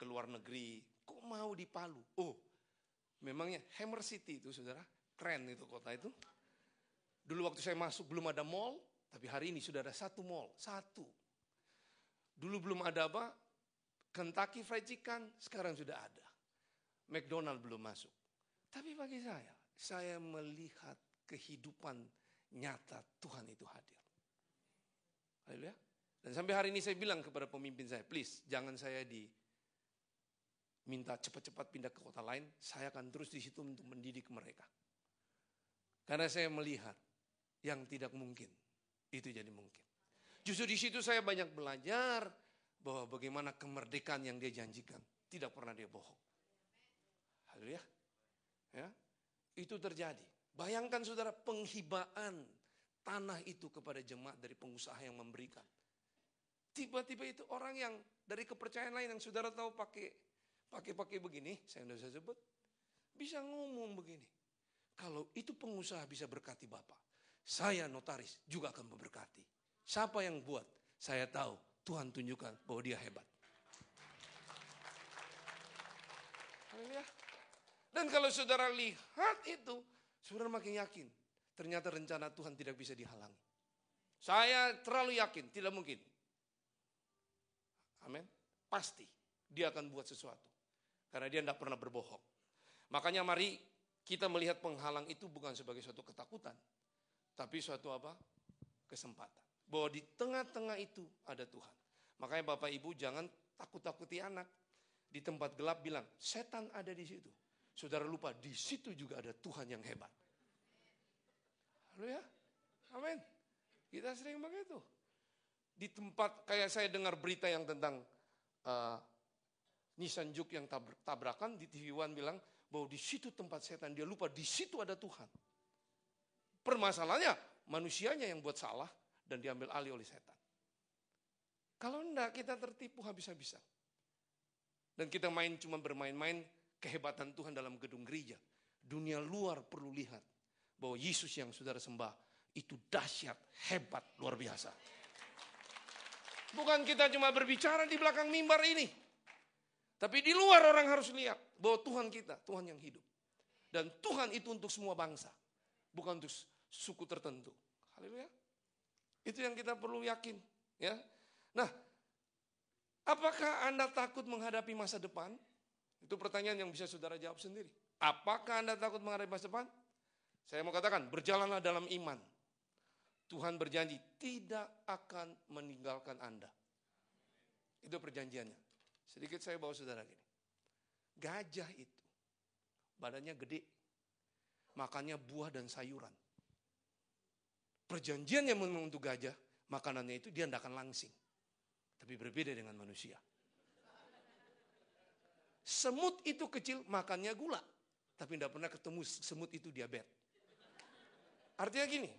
A: ke luar negeri. Kok mau di Palu? Oh, memangnya Hammer City itu saudara, keren itu kota itu. Dulu waktu saya masuk belum ada mall, tapi hari ini sudah ada satu mall, satu. Dulu belum ada apa? Kentucky Fried Chicken, sekarang sudah ada. McDonald belum masuk. Tapi bagi saya, saya melihat kehidupan nyata Tuhan itu hadir. Haleluya. Dan sampai hari ini saya bilang kepada pemimpin saya, please jangan saya di minta cepat-cepat pindah ke kota lain, saya akan terus di situ untuk mendidik mereka. Karena saya melihat yang tidak mungkin. Itu jadi mungkin. Justru di situ saya banyak belajar bahwa bagaimana kemerdekaan yang dia janjikan. Tidak pernah dia bohong. Haleluya. Ya. Itu terjadi. Bayangkan saudara penghibaan tanah itu kepada jemaat dari pengusaha yang memberikan. Tiba-tiba itu orang yang dari kepercayaan lain yang saudara tahu pakai pakai pakai begini, saya sudah usah sebut, bisa ngomong begini. Kalau itu pengusaha bisa berkati Bapak saya notaris juga akan memberkati. Siapa yang buat? Saya tahu Tuhan tunjukkan bahwa dia hebat. Dan kalau saudara lihat itu, saudara makin yakin. Ternyata rencana Tuhan tidak bisa dihalangi. Saya terlalu yakin, tidak mungkin. Amin. Pasti dia akan buat sesuatu. Karena dia tidak pernah berbohong. Makanya mari kita melihat penghalang itu bukan sebagai suatu ketakutan tapi suatu apa? Kesempatan. Bahwa di tengah-tengah itu ada Tuhan. Makanya Bapak Ibu jangan takut-takuti anak. Di tempat gelap bilang, setan ada di situ. Saudara lupa, di situ juga ada Tuhan yang hebat. Halo ya? Amin. Kita sering begitu. Di tempat, kayak saya dengar berita yang tentang uh, Nissan Juke yang tabrakan, di TV One bilang bahwa di situ tempat setan, dia lupa di situ ada Tuhan. Permasalahannya manusianya yang buat salah dan diambil alih oleh setan. Kalau enggak kita tertipu habis-habisan. Dan kita main cuma bermain-main kehebatan Tuhan dalam gedung gereja. Dunia luar perlu lihat bahwa Yesus yang saudara sembah itu dahsyat, hebat, luar biasa. Bukan kita cuma berbicara di belakang mimbar ini. Tapi di luar orang harus lihat bahwa Tuhan kita, Tuhan yang hidup. Dan Tuhan itu untuk semua bangsa. Bukan untuk suku tertentu. Haleluya. Itu yang kita perlu yakin, ya. Nah, apakah Anda takut menghadapi masa depan? Itu pertanyaan yang bisa Saudara jawab sendiri. Apakah Anda takut menghadapi masa depan? Saya mau katakan, berjalanlah dalam iman. Tuhan berjanji tidak akan meninggalkan Anda. Itu perjanjiannya. Sedikit saya bawa saudara gini. Gajah itu badannya gede, makannya buah dan sayuran perjanjian yang memang untuk gajah, makanannya itu dia tidak akan langsing. Tapi berbeda dengan manusia. Semut itu kecil, makannya gula. Tapi tidak pernah ketemu semut itu diabetes. Artinya gini,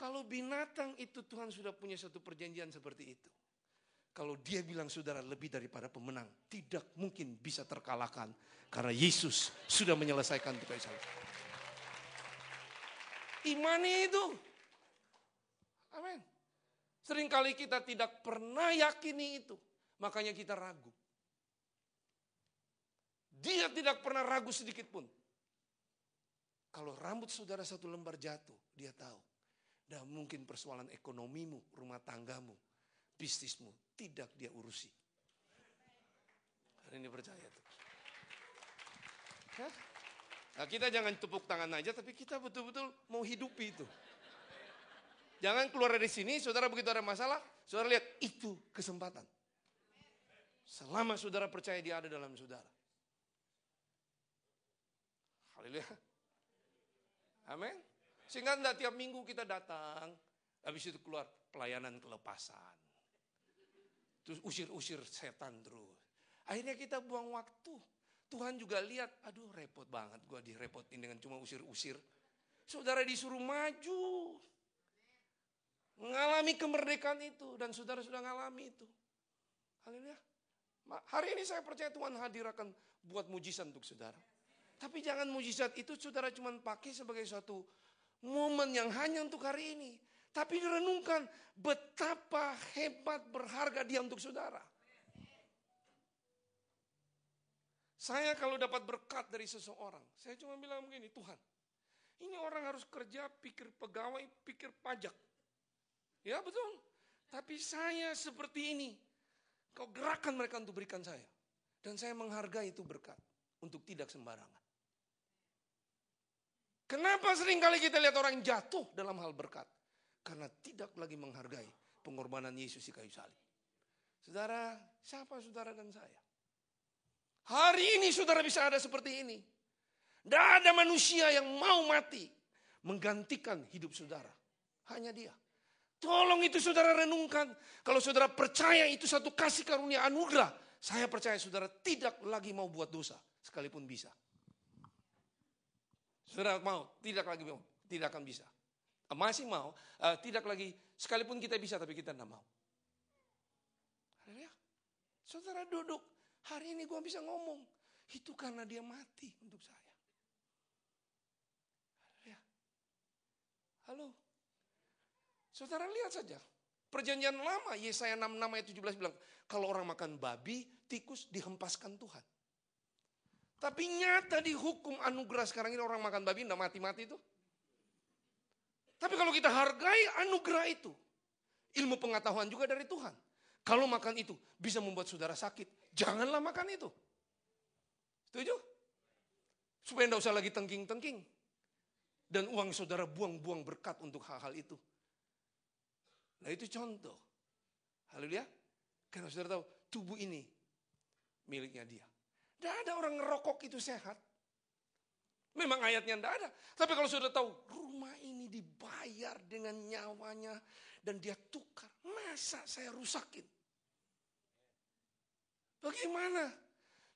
A: kalau binatang itu Tuhan sudah punya satu perjanjian seperti itu. Kalau dia bilang saudara lebih daripada pemenang, tidak mungkin bisa terkalahkan. Karena Yesus sudah menyelesaikan salib. Imani itu Amin. Seringkali kita tidak pernah yakini itu. Makanya kita ragu. Dia tidak pernah ragu sedikit pun. Kalau rambut saudara satu lembar jatuh, dia tahu. Dan mungkin persoalan ekonomimu, rumah tanggamu, bisnismu, tidak dia urusi. Hari ini percaya tuh. Nah, kita jangan tepuk tangan aja, tapi kita betul-betul mau hidupi itu. Jangan keluar dari sini, saudara begitu ada masalah, saudara lihat itu kesempatan. Selama saudara percaya dia ada dalam saudara. Haleluya. Amin. Sehingga enggak tiap minggu kita datang, habis itu keluar pelayanan kelepasan. Terus usir-usir setan terus. Akhirnya kita buang waktu. Tuhan juga lihat, aduh repot banget gue direpotin dengan cuma usir-usir. Saudara disuruh maju. Mengalami kemerdekaan itu dan saudara sudah ngalami itu. Haleluya. Hari ini saya percaya Tuhan hadir akan buat mujizat untuk saudara. Tapi jangan mujizat itu saudara cuma pakai sebagai suatu momen yang hanya untuk hari ini. Tapi direnungkan betapa hebat berharga dia untuk saudara. Saya kalau dapat berkat dari seseorang, saya cuma bilang begini, Tuhan, ini orang harus kerja, pikir pegawai, pikir pajak. Ya betul. Tapi saya seperti ini. Kau gerakan mereka untuk berikan saya. Dan saya menghargai itu berkat. Untuk tidak sembarangan. Kenapa seringkali kita lihat orang jatuh dalam hal berkat? Karena tidak lagi menghargai pengorbanan Yesus di kayu salib. Saudara, siapa saudara dan saya? Hari ini saudara bisa ada seperti ini. Tidak ada manusia yang mau mati menggantikan hidup saudara. Hanya dia. Tolong itu saudara renungkan. Kalau saudara percaya itu satu kasih karunia anugerah. Saya percaya saudara tidak lagi mau buat dosa. Sekalipun bisa. Saudara mau, tidak lagi mau. Tidak akan bisa. Ah, masih mau, ah, tidak lagi. Sekalipun kita bisa tapi kita tidak mau. Saudara duduk. Hari ini gue bisa ngomong. Itu karena dia mati untuk saya. Halo. Saudara lihat saja. Perjanjian lama Yesaya 66 ayat 17 bilang, kalau orang makan babi, tikus dihempaskan Tuhan. Tapi nyata di hukum anugerah sekarang ini orang makan babi tidak mati-mati itu. Tapi kalau kita hargai anugerah itu, ilmu pengetahuan juga dari Tuhan. Kalau makan itu bisa membuat saudara sakit, janganlah makan itu. Setuju? Supaya tidak usah lagi tengking-tengking. Dan uang saudara buang-buang berkat untuk hal-hal itu. Nah itu contoh. Haleluya. Karena saudara tahu tubuh ini miliknya dia. Tidak ada orang ngerokok itu sehat. Memang ayatnya tidak ada. Tapi kalau sudah tahu rumah ini dibayar dengan nyawanya dan dia tukar. Masa saya rusakin? Bagaimana?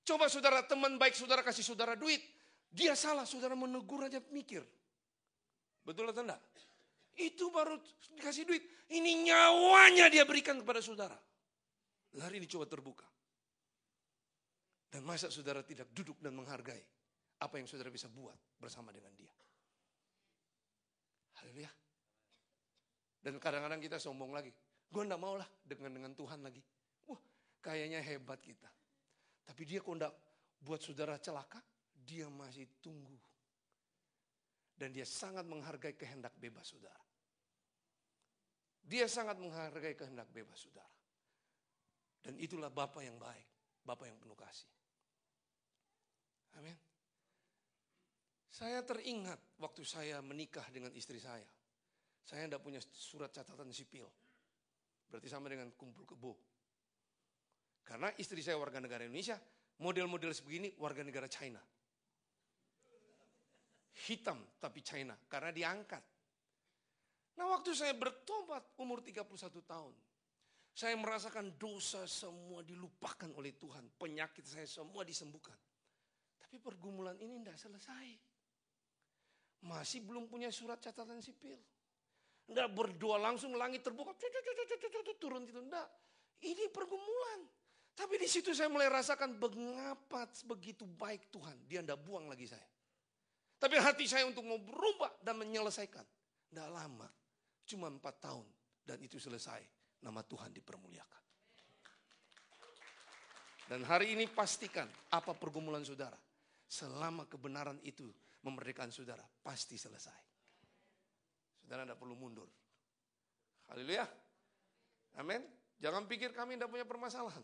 A: Coba saudara teman baik saudara kasih saudara duit. Dia salah saudara menegur aja mikir. Betul atau enggak? Itu baru dikasih duit. Ini nyawanya dia berikan kepada saudara. Hari ini coba terbuka. Dan masa saudara tidak duduk dan menghargai apa yang saudara bisa buat bersama dengan dia. Haleluya. Dan kadang-kadang kita sombong lagi. Gue enggak mau lah dengan, dengan Tuhan lagi. Wah kayaknya hebat kita. Tapi dia kok enggak buat saudara celaka, dia masih tunggu. Dan dia sangat menghargai kehendak bebas saudara. Dia sangat menghargai kehendak bebas saudara. Dan itulah Bapak yang baik, Bapak yang penuh kasih. Amin. Saya teringat waktu saya menikah dengan istri saya. Saya tidak punya surat catatan sipil. Berarti sama dengan kumpul kebo. Karena istri saya warga negara Indonesia, model-model sebegini warga negara China. Hitam tapi China, karena diangkat. Nah waktu saya bertobat umur 31 tahun. Saya merasakan dosa semua dilupakan oleh Tuhan. Penyakit saya semua disembuhkan. Tapi pergumulan ini tidak selesai. Masih belum punya surat catatan sipil. Tidak berdoa langsung langit terbuka. Turun itu tidak. Ini pergumulan. Tapi di situ saya mulai rasakan mengapa begitu baik Tuhan. Dia tidak buang lagi saya. Tapi hati saya untuk mau berubah dan menyelesaikan. Tidak lama Cuma empat tahun dan itu selesai. Nama Tuhan dipermuliakan. Dan hari ini pastikan apa pergumulan saudara. Selama kebenaran itu memerdekakan saudara, pasti selesai. Saudara tidak perlu mundur. Haleluya. Amin. Jangan pikir kami tidak punya permasalahan.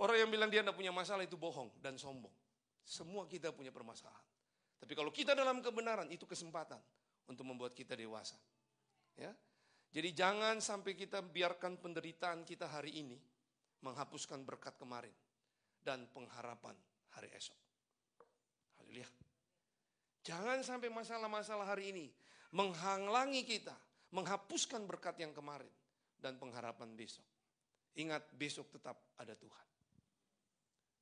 A: Orang yang bilang dia tidak punya masalah itu bohong dan sombong. Semua kita punya permasalahan. Tapi kalau kita dalam kebenaran itu kesempatan untuk membuat kita dewasa. Ya. Jadi jangan sampai kita biarkan penderitaan kita hari ini menghapuskan berkat kemarin dan pengharapan hari esok. Haleluya. Jangan sampai masalah-masalah hari ini menghalangi kita, menghapuskan berkat yang kemarin dan pengharapan besok. Ingat besok tetap ada Tuhan.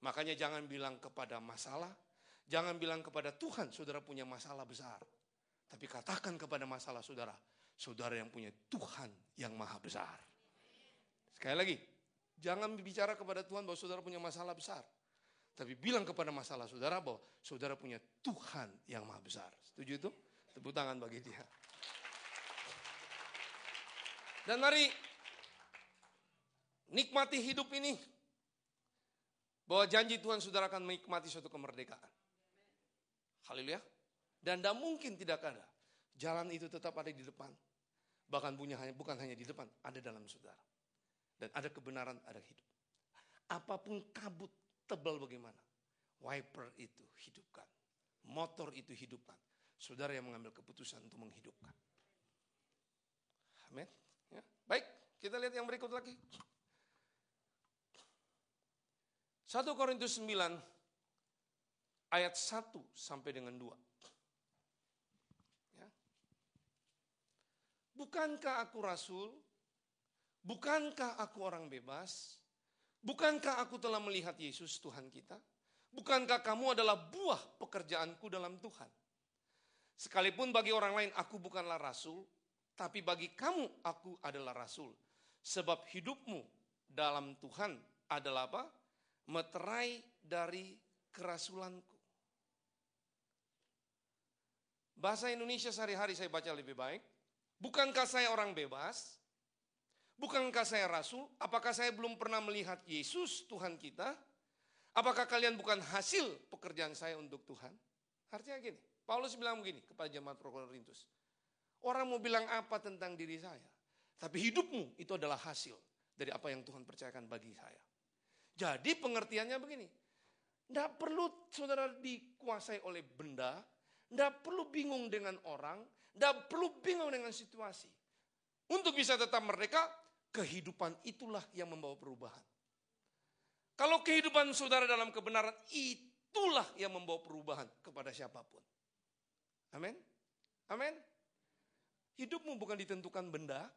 A: Makanya jangan bilang kepada masalah, jangan bilang kepada Tuhan saudara punya masalah besar. Tapi katakan kepada masalah saudara, saudara yang punya Tuhan yang maha besar. Sekali lagi, jangan bicara kepada Tuhan bahwa saudara punya masalah besar. Tapi bilang kepada masalah saudara bahwa saudara punya Tuhan yang maha besar. Setuju itu? Tepuk tangan bagi dia. Dan mari nikmati hidup ini. Bahwa janji Tuhan saudara akan menikmati suatu kemerdekaan. Haleluya. Dan tidak mungkin tidak ada. Jalan itu tetap ada di depan. Bahkan punya hanya bukan hanya di depan, ada dalam saudara. Dan ada kebenaran, ada hidup. Apapun kabut tebal bagaimana, wiper itu hidupkan. Motor itu hidupkan. Saudara yang mengambil keputusan untuk menghidupkan. Amin. Ya. Baik, kita lihat yang berikut lagi. 1 Korintus 9 ayat 1 sampai dengan 2. Bukankah aku rasul? Bukankah aku orang bebas? Bukankah aku telah melihat Yesus Tuhan kita? Bukankah kamu adalah buah pekerjaanku dalam Tuhan? Sekalipun bagi orang lain aku bukanlah rasul, tapi bagi kamu aku adalah rasul. Sebab hidupmu dalam Tuhan adalah apa? Meterai dari kerasulanku. Bahasa Indonesia sehari-hari saya baca lebih baik. Bukankah saya orang bebas? Bukankah saya rasul? Apakah saya belum pernah melihat Yesus Tuhan kita? Apakah kalian bukan hasil pekerjaan saya untuk Tuhan? Artinya gini, Paulus bilang begini kepada jemaat Rintus. Orang mau bilang apa tentang diri saya? Tapi hidupmu itu adalah hasil dari apa yang Tuhan percayakan bagi saya. Jadi pengertiannya begini. Tidak perlu saudara dikuasai oleh benda. Tidak perlu bingung dengan orang. Tidak perlu bingung dengan situasi. Untuk bisa tetap merdeka, kehidupan itulah yang membawa perubahan. Kalau kehidupan saudara dalam kebenaran, itulah yang membawa perubahan kepada siapapun. Amin. Amin. Hidupmu bukan ditentukan benda,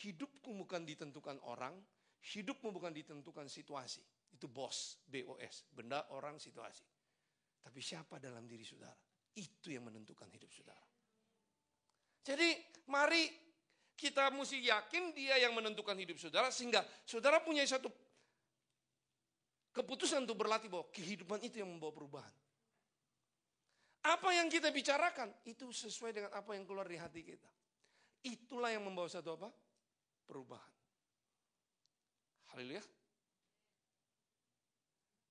A: hidupku bukan ditentukan orang, hidupmu bukan ditentukan situasi. Itu BOS, BOS, benda, orang, situasi. Tapi siapa dalam diri saudara? Itu yang menentukan hidup saudara. Jadi mari kita mesti yakin dia yang menentukan hidup saudara sehingga saudara punya satu keputusan untuk berlatih bahwa kehidupan itu yang membawa perubahan. Apa yang kita bicarakan itu sesuai dengan apa yang keluar di hati kita. Itulah yang membawa satu apa? Perubahan. Haleluya.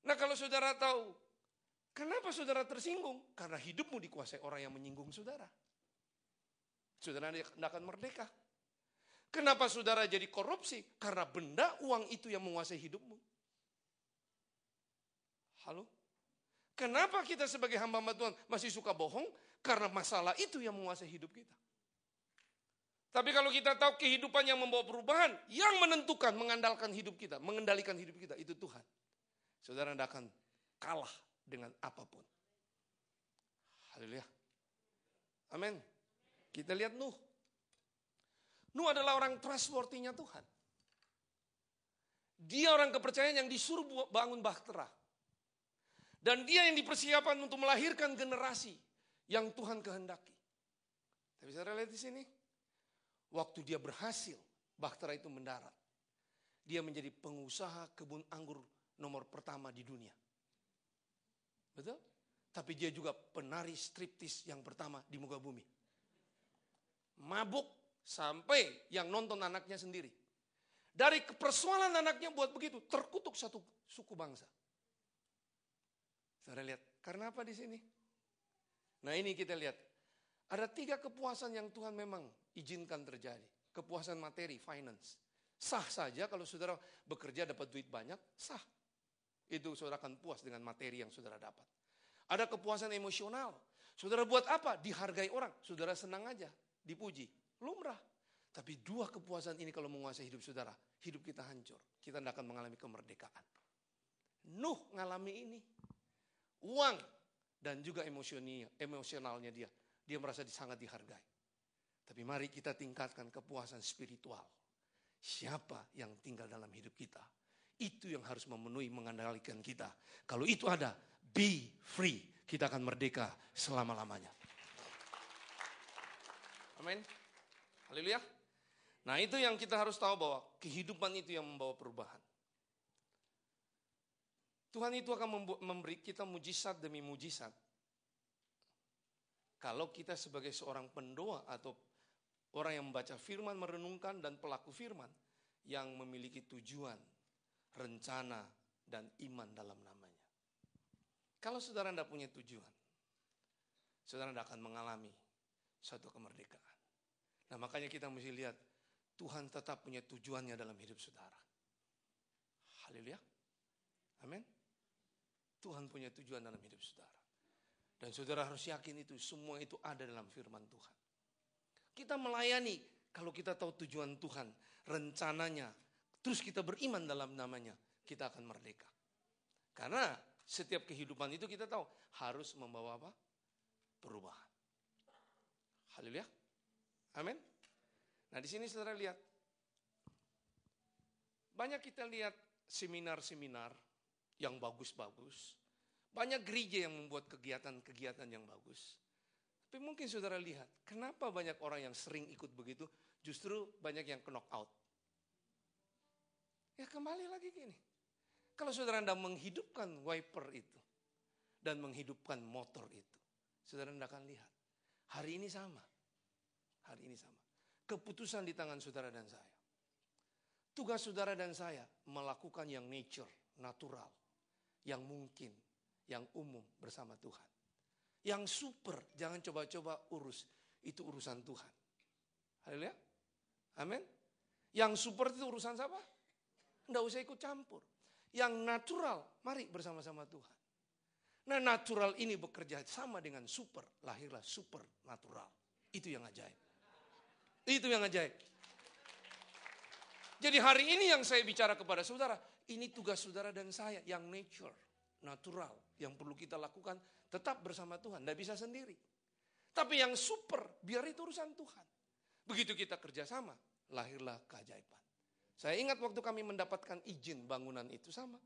A: Nah kalau saudara tahu, kenapa saudara tersinggung? Karena hidupmu dikuasai orang yang menyinggung saudara saudara tidak akan merdeka. Kenapa saudara jadi korupsi? Karena benda uang itu yang menguasai hidupmu. Halo? Kenapa kita sebagai hamba-hamba Tuhan masih suka bohong? Karena masalah itu yang menguasai hidup kita. Tapi kalau kita tahu kehidupan yang membawa perubahan, yang menentukan, mengandalkan hidup kita, mengendalikan hidup kita, itu Tuhan. Saudara tidak akan kalah dengan apapun. Haleluya. Amin. Kita lihat Nuh. Nuh adalah orang trustworthy-nya Tuhan. Dia orang kepercayaan yang disuruh bangun bahtera. Dan dia yang dipersiapkan untuk melahirkan generasi yang Tuhan kehendaki. Tapi saya lihat di sini, waktu dia berhasil, bahtera itu mendarat. Dia menjadi pengusaha kebun anggur nomor pertama di dunia. Betul? Tapi dia juga penari striptis yang pertama di muka bumi mabuk, sampai yang nonton anaknya sendiri. Dari persoalan anaknya buat begitu, terkutuk satu suku bangsa. Saudara lihat, karena apa di sini? Nah ini kita lihat, ada tiga kepuasan yang Tuhan memang izinkan terjadi. Kepuasan materi, finance. Sah saja kalau saudara bekerja dapat duit banyak, sah. Itu saudara akan puas dengan materi yang saudara dapat. Ada kepuasan emosional. Saudara buat apa? Dihargai orang. Saudara senang aja dipuji. Lumrah. Tapi dua kepuasan ini kalau menguasai hidup saudara, hidup kita hancur. Kita tidak akan mengalami kemerdekaan. Nuh ngalami ini. Uang dan juga emosionalnya dia. Dia merasa sangat dihargai. Tapi mari kita tingkatkan kepuasan spiritual. Siapa yang tinggal dalam hidup kita? Itu yang harus memenuhi mengandalkan kita. Kalau itu ada, be free. Kita akan merdeka selama-lamanya. Amin. Haleluya. Nah itu yang kita harus tahu bahwa kehidupan itu yang membawa perubahan. Tuhan itu akan memberi kita mujizat demi mujizat. Kalau kita sebagai seorang pendoa atau orang yang membaca firman, merenungkan dan pelaku firman yang memiliki tujuan, rencana dan iman dalam namanya. Kalau saudara tidak punya tujuan, saudara tidak akan mengalami suatu kemerdekaan. Nah makanya kita mesti lihat, Tuhan tetap punya tujuannya dalam hidup saudara. Haleluya. Amin. Tuhan punya tujuan dalam hidup saudara. Dan saudara harus yakin itu, semua itu ada dalam firman Tuhan. Kita melayani kalau kita tahu tujuan Tuhan, rencananya, terus kita beriman dalam namanya, kita akan merdeka. Karena setiap kehidupan itu kita tahu harus membawa apa? Perubahan. Haleluya. Amin. Nah di sini saudara lihat, banyak kita lihat seminar-seminar yang bagus-bagus, banyak gereja yang membuat kegiatan-kegiatan yang bagus. Tapi mungkin saudara lihat, kenapa banyak orang yang sering ikut begitu, justru banyak yang knock out. Ya kembali lagi gini, kalau saudara Anda menghidupkan wiper itu, dan menghidupkan motor itu, saudara Anda akan lihat, hari ini sama. Hari ini sama. Keputusan di tangan saudara dan saya. Tugas saudara dan saya melakukan yang nature, natural, yang mungkin, yang umum bersama Tuhan. Yang super, jangan coba-coba urus. Itu urusan Tuhan. Haleluya. Amin. Yang super itu urusan siapa? Tidak usah ikut campur. Yang natural, mari bersama-sama Tuhan. Nah natural ini bekerja sama dengan super, lahirlah super natural. Itu yang ajaib. Itu yang ajaib. Jadi hari ini yang saya bicara kepada saudara, ini tugas saudara dan saya yang nature, natural, yang perlu kita lakukan tetap bersama Tuhan, tidak bisa sendiri. Tapi yang super, biar itu urusan Tuhan. Begitu kita kerjasama, lahirlah keajaiban. Saya ingat waktu kami mendapatkan izin bangunan itu sama.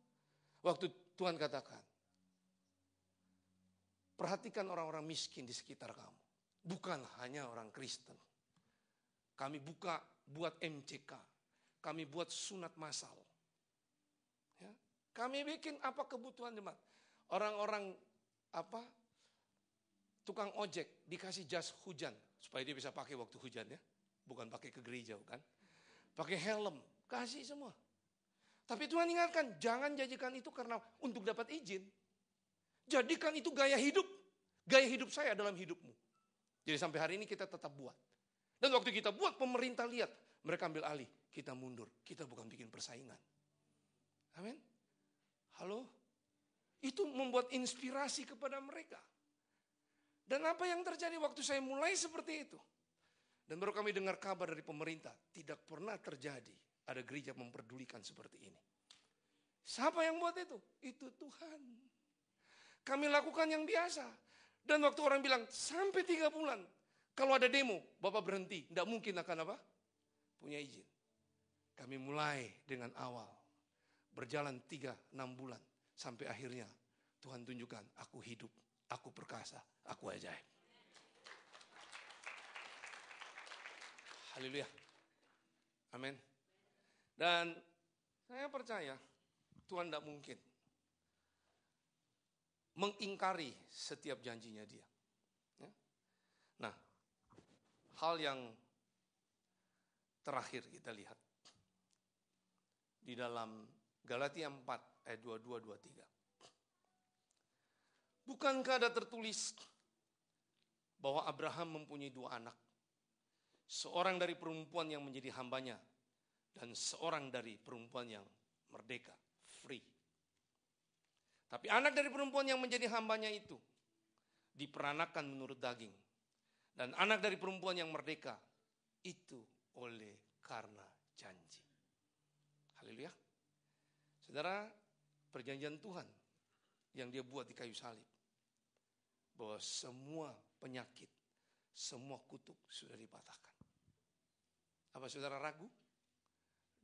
A: Waktu Tuhan katakan, perhatikan orang-orang miskin di sekitar kamu. Bukan hanya orang Kristen, kami buka buat MCK. Kami buat sunat masal. Ya. Kami bikin apa kebutuhan jemaat. Orang-orang apa tukang ojek dikasih jas hujan supaya dia bisa pakai waktu hujan ya. Bukan pakai ke gereja kan. Pakai helm, kasih semua. Tapi Tuhan ingatkan, jangan jadikan itu karena untuk dapat izin. Jadikan itu gaya hidup. Gaya hidup saya dalam hidupmu. Jadi sampai hari ini kita tetap buat. Dan waktu kita buat pemerintah lihat, mereka ambil alih, kita mundur. Kita bukan bikin persaingan. Amin. Halo? Itu membuat inspirasi kepada mereka. Dan apa yang terjadi waktu saya mulai seperti itu? Dan baru kami dengar kabar dari pemerintah, tidak pernah terjadi ada gereja memperdulikan seperti ini. Siapa yang buat itu? Itu Tuhan. Kami lakukan yang biasa. Dan waktu orang bilang, sampai tiga bulan, kalau ada demo, Bapak berhenti. Tidak mungkin akan apa? Punya izin. Kami mulai dengan awal. Berjalan tiga enam bulan. Sampai akhirnya Tuhan tunjukkan, aku hidup, aku perkasa, aku ajaib. Haleluya. Amin. Dan saya percaya Tuhan tidak mungkin mengingkari setiap janjinya dia hal yang terakhir kita lihat di dalam Galatia 4 ayat 22 23. Bukankah ada tertulis bahwa Abraham mempunyai dua anak, seorang dari perempuan yang menjadi hambanya dan seorang dari perempuan yang merdeka, free. Tapi anak dari perempuan yang menjadi hambanya itu diperanakan menurut daging dan anak dari perempuan yang merdeka itu oleh karena janji. Haleluya. Saudara, perjanjian Tuhan yang dia buat di kayu salib bahwa semua penyakit, semua kutuk sudah dipatahkan. Apa saudara ragu?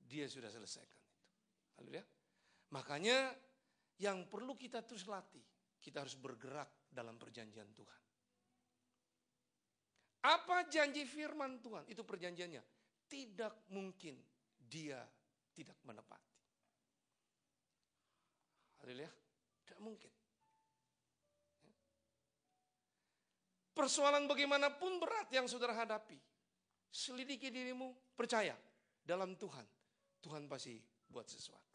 A: Dia sudah selesaikan itu. Haleluya. Makanya yang perlu kita terus latih, kita harus bergerak dalam perjanjian Tuhan. Apa janji firman Tuhan? Itu perjanjiannya. Tidak mungkin dia tidak menepati. Haleluya. Tidak mungkin. Persoalan bagaimanapun berat yang saudara hadapi. Selidiki dirimu, percaya dalam Tuhan. Tuhan pasti buat sesuatu.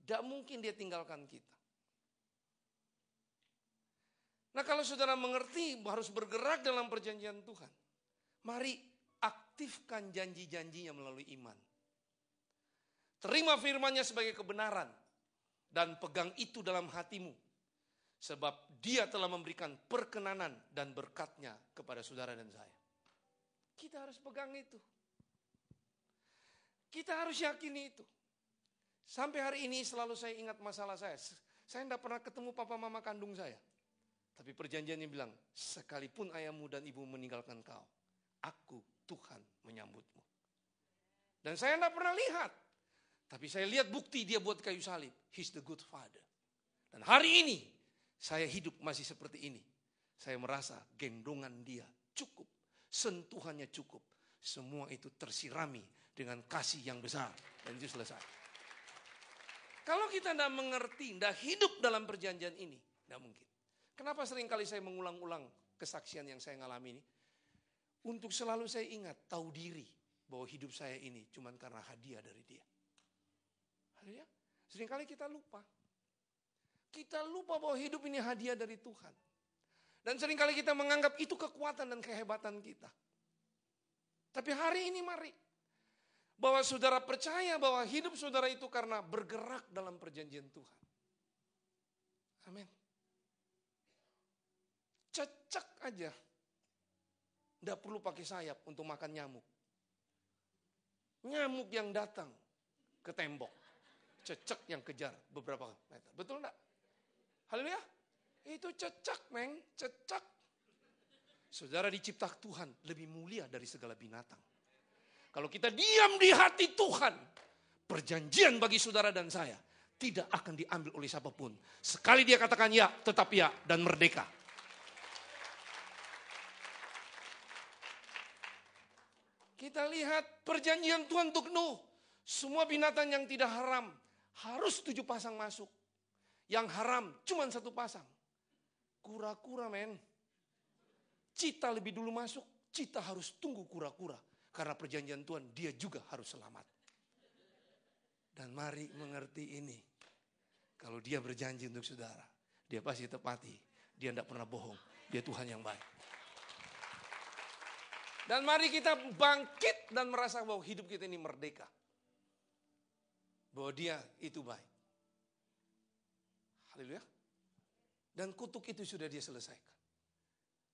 A: Tidak mungkin dia tinggalkan kita. Nah kalau saudara mengerti harus bergerak dalam perjanjian Tuhan. Mari aktifkan janji-janjinya melalui iman. Terima firmannya sebagai kebenaran. Dan pegang itu dalam hatimu. Sebab dia telah memberikan perkenanan dan berkatnya kepada saudara dan saya. Kita harus pegang itu. Kita harus yakini itu. Sampai hari ini selalu saya ingat masalah saya. Saya tidak pernah ketemu papa mama kandung saya. Tapi perjanjiannya bilang, sekalipun ayahmu dan ibu meninggalkan kau, aku Tuhan menyambutmu. Dan saya tidak pernah lihat. Tapi saya lihat bukti dia buat kayu salib. He's the good father. Dan hari ini saya hidup masih seperti ini. Saya merasa gendongan dia cukup. Sentuhannya cukup. Semua itu tersirami dengan kasih yang besar. Dan itu selesai. Kalau kita tidak mengerti, tidak hidup dalam perjanjian ini, tidak mungkin. Kenapa seringkali saya mengulang-ulang kesaksian yang saya alami ini? Untuk selalu saya ingat, tahu diri bahwa hidup saya ini cuma karena hadiah dari dia. Haleluya. Seringkali kita lupa. Kita lupa bahwa hidup ini hadiah dari Tuhan. Dan seringkali kita menganggap itu kekuatan dan kehebatan kita. Tapi hari ini mari. Bahwa saudara percaya bahwa hidup saudara itu karena bergerak dalam perjanjian Tuhan. Amin. Cecek aja. Tidak perlu pakai sayap untuk makan nyamuk. Nyamuk yang datang ke tembok. Cecek yang kejar beberapa meter. Betul enggak? Haleluya. Itu cecek, Meng. Cecek. Saudara dicipta Tuhan lebih mulia dari segala binatang. Kalau kita diam di hati Tuhan, perjanjian bagi saudara dan saya tidak akan diambil oleh siapapun. Sekali dia katakan ya, tetap ya dan merdeka. kita lihat perjanjian Tuhan untuk Nuh. Semua binatang yang tidak haram harus tujuh pasang masuk. Yang haram cuma satu pasang. Kura-kura men. Cita lebih dulu masuk, cita harus tunggu kura-kura. Karena perjanjian Tuhan dia juga harus selamat. Dan mari mengerti ini. Kalau dia berjanji untuk saudara, dia pasti tepati. Dia tidak pernah bohong. Dia Tuhan yang baik. Dan mari kita bangkit dan merasa bahwa hidup kita ini merdeka. Bahwa dia itu baik. Haleluya. Dan kutuk itu sudah dia selesaikan.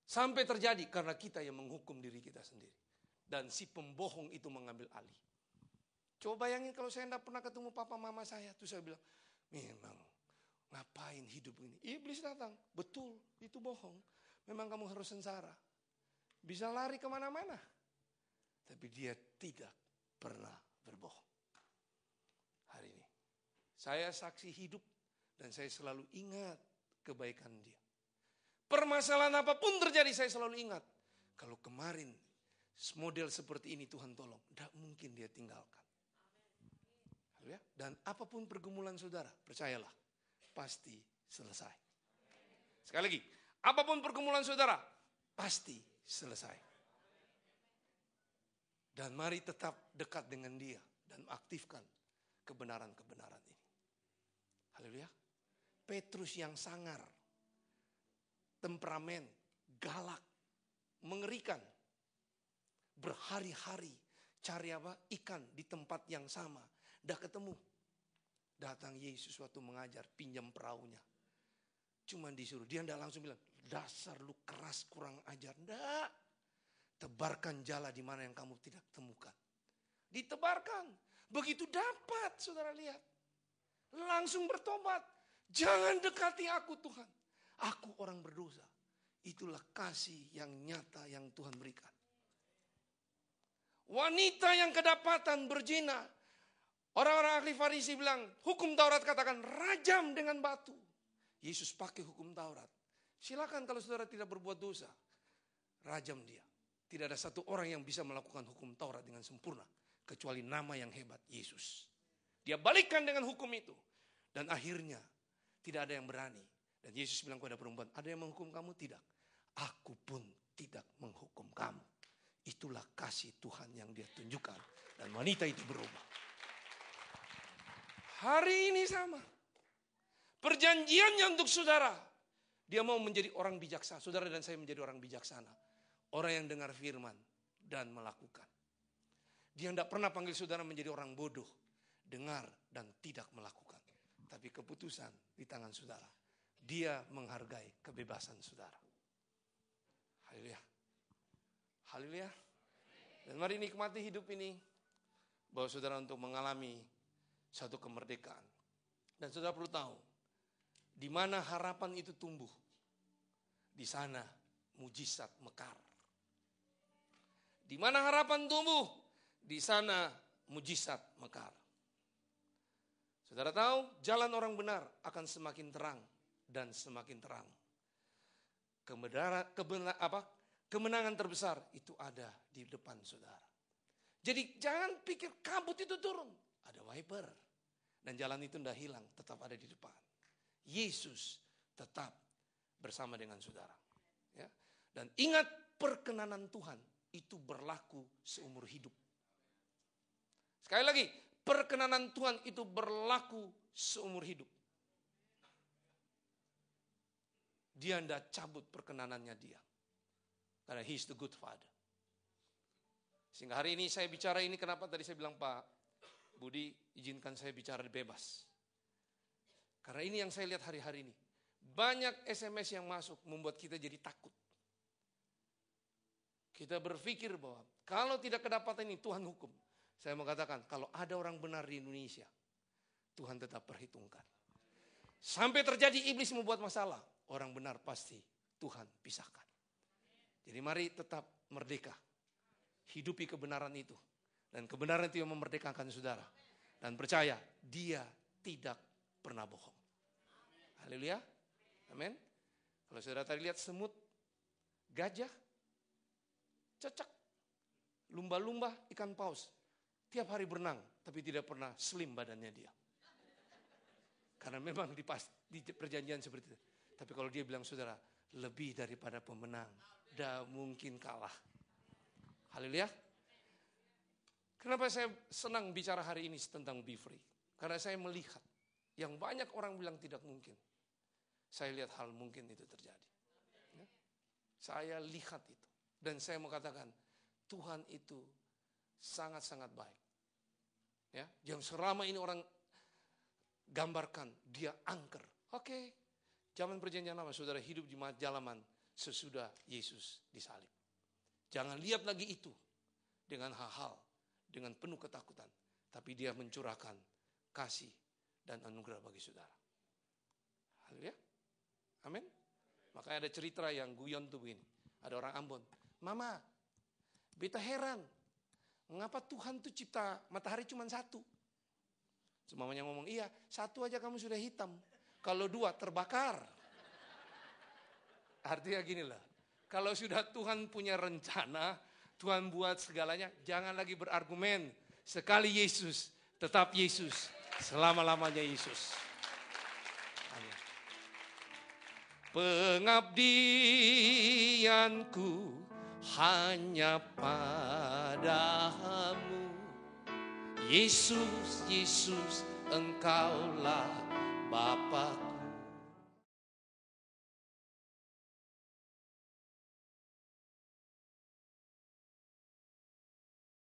A: Sampai terjadi karena kita yang menghukum diri kita sendiri. Dan si pembohong itu mengambil alih. Coba bayangin kalau saya tidak pernah ketemu papa mama saya. Terus saya bilang, memang ngapain hidup ini? Iblis datang. Betul, itu bohong. Memang kamu harus sengsara bisa lari kemana-mana. Tapi dia tidak pernah berbohong. Hari ini, saya saksi hidup dan saya selalu ingat kebaikan dia. Permasalahan apapun terjadi, saya selalu ingat. Kalau kemarin model seperti ini Tuhan tolong, tidak mungkin dia tinggalkan. Dan apapun pergumulan saudara, percayalah, pasti selesai. Sekali lagi, apapun pergumulan saudara, pasti selesai. Dan mari tetap dekat dengan dia dan aktifkan kebenaran-kebenaran ini. Haleluya. Petrus yang sangar, temperamen, galak, mengerikan. Berhari-hari cari apa? Ikan di tempat yang sama. Dah ketemu. Datang Yesus waktu mengajar, pinjam perahunya. Cuman disuruh. Dia tidak langsung bilang, Dasar lu keras kurang ajar. Enggak. Tebarkan jala di mana yang kamu tidak temukan. Ditebarkan. Begitu dapat saudara lihat. Langsung bertobat. Jangan dekati aku Tuhan. Aku orang berdosa. Itulah kasih yang nyata yang Tuhan berikan. Wanita yang kedapatan berzina. Orang-orang ahli farisi bilang, hukum Taurat katakan rajam dengan batu. Yesus pakai hukum Taurat. Silakan kalau saudara tidak berbuat dosa, rajam dia. Tidak ada satu orang yang bisa melakukan hukum Taurat dengan sempurna kecuali nama yang hebat Yesus. Dia balikkan dengan hukum itu dan akhirnya tidak ada yang berani. Dan Yesus bilang kepada perempuan, ada yang menghukum kamu? Tidak. Aku pun tidak menghukum kamu. Itulah kasih Tuhan yang dia tunjukkan. Dan wanita itu berubah. Hari ini sama. Perjanjiannya untuk saudara dia mau menjadi orang bijaksana. Saudara dan saya menjadi orang bijaksana. Orang yang dengar firman dan melakukan. Dia tidak pernah panggil saudara menjadi orang bodoh. Dengar dan tidak melakukan. Tapi keputusan di tangan saudara. Dia menghargai kebebasan saudara. Haleluya. Haleluya. Dan mari nikmati hidup ini. Bahwa saudara untuk mengalami satu kemerdekaan. Dan saudara perlu tahu di mana harapan itu tumbuh, di sana mujizat mekar. Di mana harapan tumbuh, di sana mujizat mekar. Saudara tahu, jalan orang benar akan semakin terang dan semakin terang. Kebenaran, apa, kemenangan terbesar itu ada di depan saudara. Jadi jangan pikir kabut itu turun, ada wiper. Dan jalan itu tidak hilang, tetap ada di depan. Yesus tetap bersama dengan saudara. Ya. Dan ingat perkenanan Tuhan itu berlaku seumur hidup. Sekali lagi, perkenanan Tuhan itu berlaku seumur hidup. Dia tidak cabut perkenanannya dia. Karena he is the good father. Sehingga hari ini saya bicara ini kenapa tadi saya bilang Pak Budi izinkan saya bicara bebas. Karena ini yang saya lihat hari-hari ini. Banyak SMS yang masuk membuat kita jadi takut. Kita berpikir bahwa kalau tidak kedapatan ini Tuhan hukum. Saya mengatakan kalau ada orang benar di Indonesia, Tuhan tetap perhitungkan. Sampai terjadi iblis membuat masalah, orang benar pasti Tuhan pisahkan. Jadi mari tetap merdeka. Hidupi kebenaran itu. Dan kebenaran itu yang memerdekakan saudara. Dan percaya, dia tidak pernah bohong. Haleluya. Amin. Kalau saudara tadi lihat semut, gajah, cecak, lumba-lumba, ikan paus. Tiap hari berenang, tapi tidak pernah slim badannya dia. Karena memang di, pas, di perjanjian seperti itu. Tapi kalau dia bilang saudara, lebih daripada pemenang, dah mungkin kalah. Haleluya. Kenapa saya senang bicara hari ini tentang be free? Karena saya melihat yang banyak orang bilang tidak mungkin. Saya lihat hal mungkin itu terjadi. Ya? Saya lihat itu. Dan saya mau katakan, Tuhan itu sangat-sangat baik. Ya, yang selama ini orang gambarkan, dia angker. Oke, zaman perjanjian lama saudara hidup di jalaman sesudah Yesus disalib. Jangan lihat lagi itu dengan hal-hal, dengan penuh ketakutan. Tapi dia mencurahkan kasih dan anugerah bagi saudara. Haleluya. Amin. Makanya ada cerita yang guyon tuh begini. Ada orang Ambon. Mama, beta heran. Mengapa Tuhan tuh cipta matahari cuma satu? Semuanya ngomong, iya satu aja kamu sudah hitam. Kalau dua terbakar. Artinya gini lah. Kalau sudah Tuhan punya rencana, Tuhan buat segalanya, jangan lagi berargumen. Sekali Yesus, tetap Yesus selama-lamanya Yesus. Pengabdianku hanya padamu. Yesus, Yesus, engkaulah Bapa